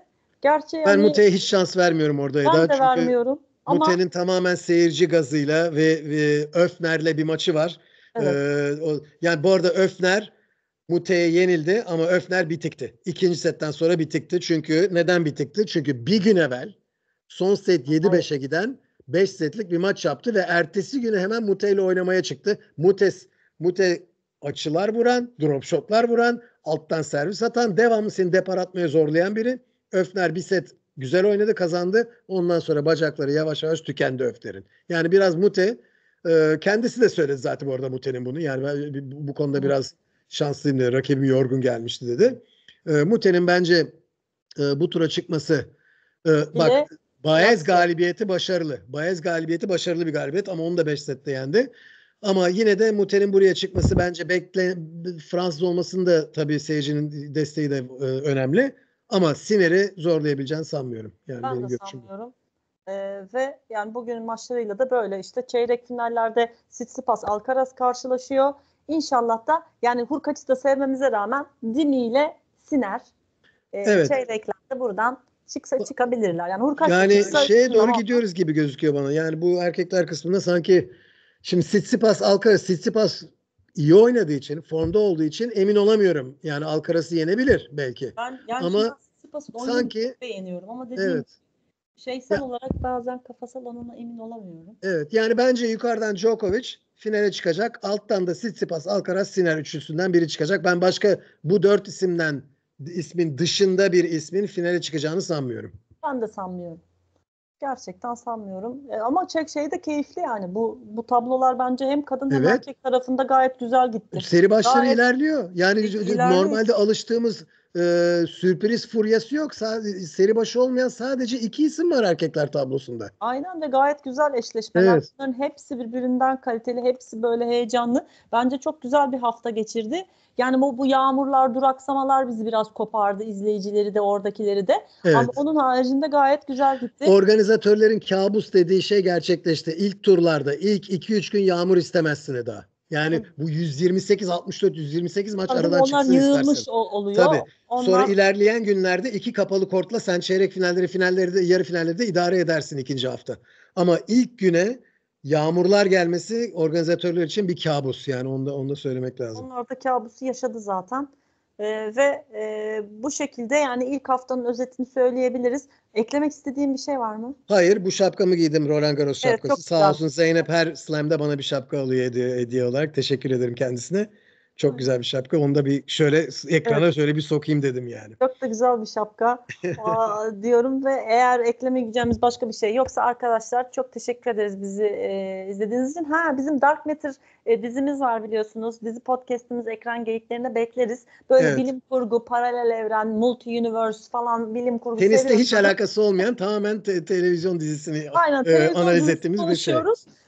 Gerçi yani, ben Mute'ye hiç şans vermiyorum orada Eda. Ben de çünkü vermiyorum. Mute'nin tamamen seyirci gazıyla ve, ve Öfner'le bir maçı var. Evet. Ee, o, yani bu arada Öfner Mute'ye yenildi ama Öfner bitikti. İkinci setten sonra bitikti. Çünkü neden bitikti? Çünkü bir gün evvel son set 7-5'e evet. giden 5 setlik bir maç yaptı ve ertesi günü hemen Mute ile oynamaya çıktı. Mutes, Mute açılar vuran, drop shotlar vuran, alttan servis atan, devamlı seni depar atmaya zorlayan biri. Öfner bir set güzel oynadı, kazandı. Ondan sonra bacakları yavaş yavaş tükendi Öfner'in. Yani biraz Mute e, kendisi de söyledi zaten bu arada Mute'nin bunu. Yani ben bu konuda biraz şanslıyım dedi. Rakibim yorgun gelmişti dedi. E, Mute'nin bence e, bu tura çıkması e, bak de Baez galibiyeti başarılı. Baez galibiyeti başarılı bir galibiyet ama onu da 5 sette yendi. Ama yine de Muter'in buraya çıkması bence bekle Fransız olmasının da tabii seyircinin desteği de e, önemli. Ama Siner'i zorlayabileceğini sanmıyorum. Yani ben de sanmıyorum. Ee, ve yani bugün maçlarıyla da böyle işte çeyrek finallerde Sitsipas Alcaraz karşılaşıyor. İnşallah da yani Hurkaç'ı da sevmemize rağmen Dini ile Siner e, evet. çeyreklerde buradan çıksa çıkabilirler. Yani Hurkaç yani çıksa, şeye doğru tamam. gidiyoruz gibi gözüküyor bana. Yani bu erkekler kısmında sanki şimdi Sitsipas, Alcaraz, Sitsipas iyi oynadığı için, formda olduğu için emin olamıyorum. Yani Alcaraz'ı yenebilir belki. Ben yani ama sanki beğeniyorum ama dediğim evet. şeysel ya, olarak bazen kafasal onunla emin olamıyorum. Evet. Yani bence yukarıdan Djokovic finale çıkacak. Alttan da Sitsipas, Alcaraz, Siner üçlüsünden biri çıkacak. Ben başka bu dört isimden ismin dışında bir ismin finale çıkacağını sanmıyorum. Ben de sanmıyorum. Gerçekten sanmıyorum. E, ama çek şey de keyifli yani. Bu bu tablolar bence hem kadın hem evet. erkek tarafında gayet güzel gitti. Seri başları gayet ilerliyor. Yani ilerliyor. normalde alıştığımız e, sürpriz furyası yok. Sadece, seri başı olmayan sadece iki isim var erkekler tablosunda. Aynen de gayet güzel eşleşmeler. Evet. Bunların hepsi birbirinden kaliteli, hepsi böyle heyecanlı. Bence çok güzel bir hafta geçirdi. Yani bu, bu yağmurlar, duraksamalar bizi biraz kopardı izleyicileri de oradakileri de. Evet. Ama onun haricinde gayet güzel gitti. Organizatörlerin kabus dediği şey gerçekleşti. İlk turlarda ilk 2-3 gün yağmur istemezsin daha. Yani bu 128 64 128 maç Tabii aradan onlar çıksın yığılmış istersen. oluyor. Tabii. Onlar... Sonra ilerleyen günlerde iki kapalı kortla sen çeyrek finalleri, finalleri de yarı finalleri de idare edersin ikinci hafta. Ama ilk güne yağmurlar gelmesi organizatörler için bir kabus yani onu da, onu da söylemek lazım. Onlar da kabusu yaşadı zaten. Ee, ve e, bu şekilde yani ilk haftanın özetini söyleyebiliriz. Eklemek istediğim bir şey var mı? Hayır bu şapkamı giydim Roland Garros şapkası. Sağ güzel. olsun Zeynep her slam'da bana bir şapka alıyor hediye, hediye olarak. Teşekkür ederim kendisine. Çok güzel bir şapka. Onu da bir şöyle ekrana evet. şöyle bir sokayım dedim yani. Çok da güzel bir şapka Aa, diyorum ve eğer eklemeyeceğimiz başka bir şey yoksa arkadaşlar çok teşekkür ederiz bizi e, izlediğiniz için. Ha bizim Dark Matter e, dizimiz var biliyorsunuz. Dizi podcast'imiz ekran geyiklerine bekleriz. Böyle evet. bilim kurgu, paralel evren, multi universe falan bilim kurgu. Tenisle hiç alakası olmayan tamamen te- televizyon dizisini Aynen, televizyon analiz ettiğimiz bir şey.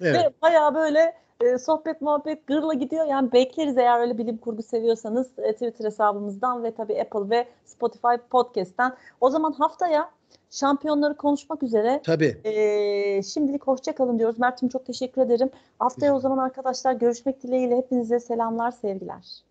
Evet. Ve baya böyle e, sohbet muhabbet gırla gidiyor. Yani bekleriz eğer öyle bilim kurgu seviyorsanız e, Twitter hesabımızdan ve tabii Apple ve Spotify podcast'ten. O zaman haftaya şampiyonları konuşmak üzere. Tabii. E, şimdilik hoşça kalın diyoruz. Mert'im çok teşekkür ederim. Haftaya Güzel. o zaman arkadaşlar görüşmek dileğiyle hepinize selamlar, sevgiler.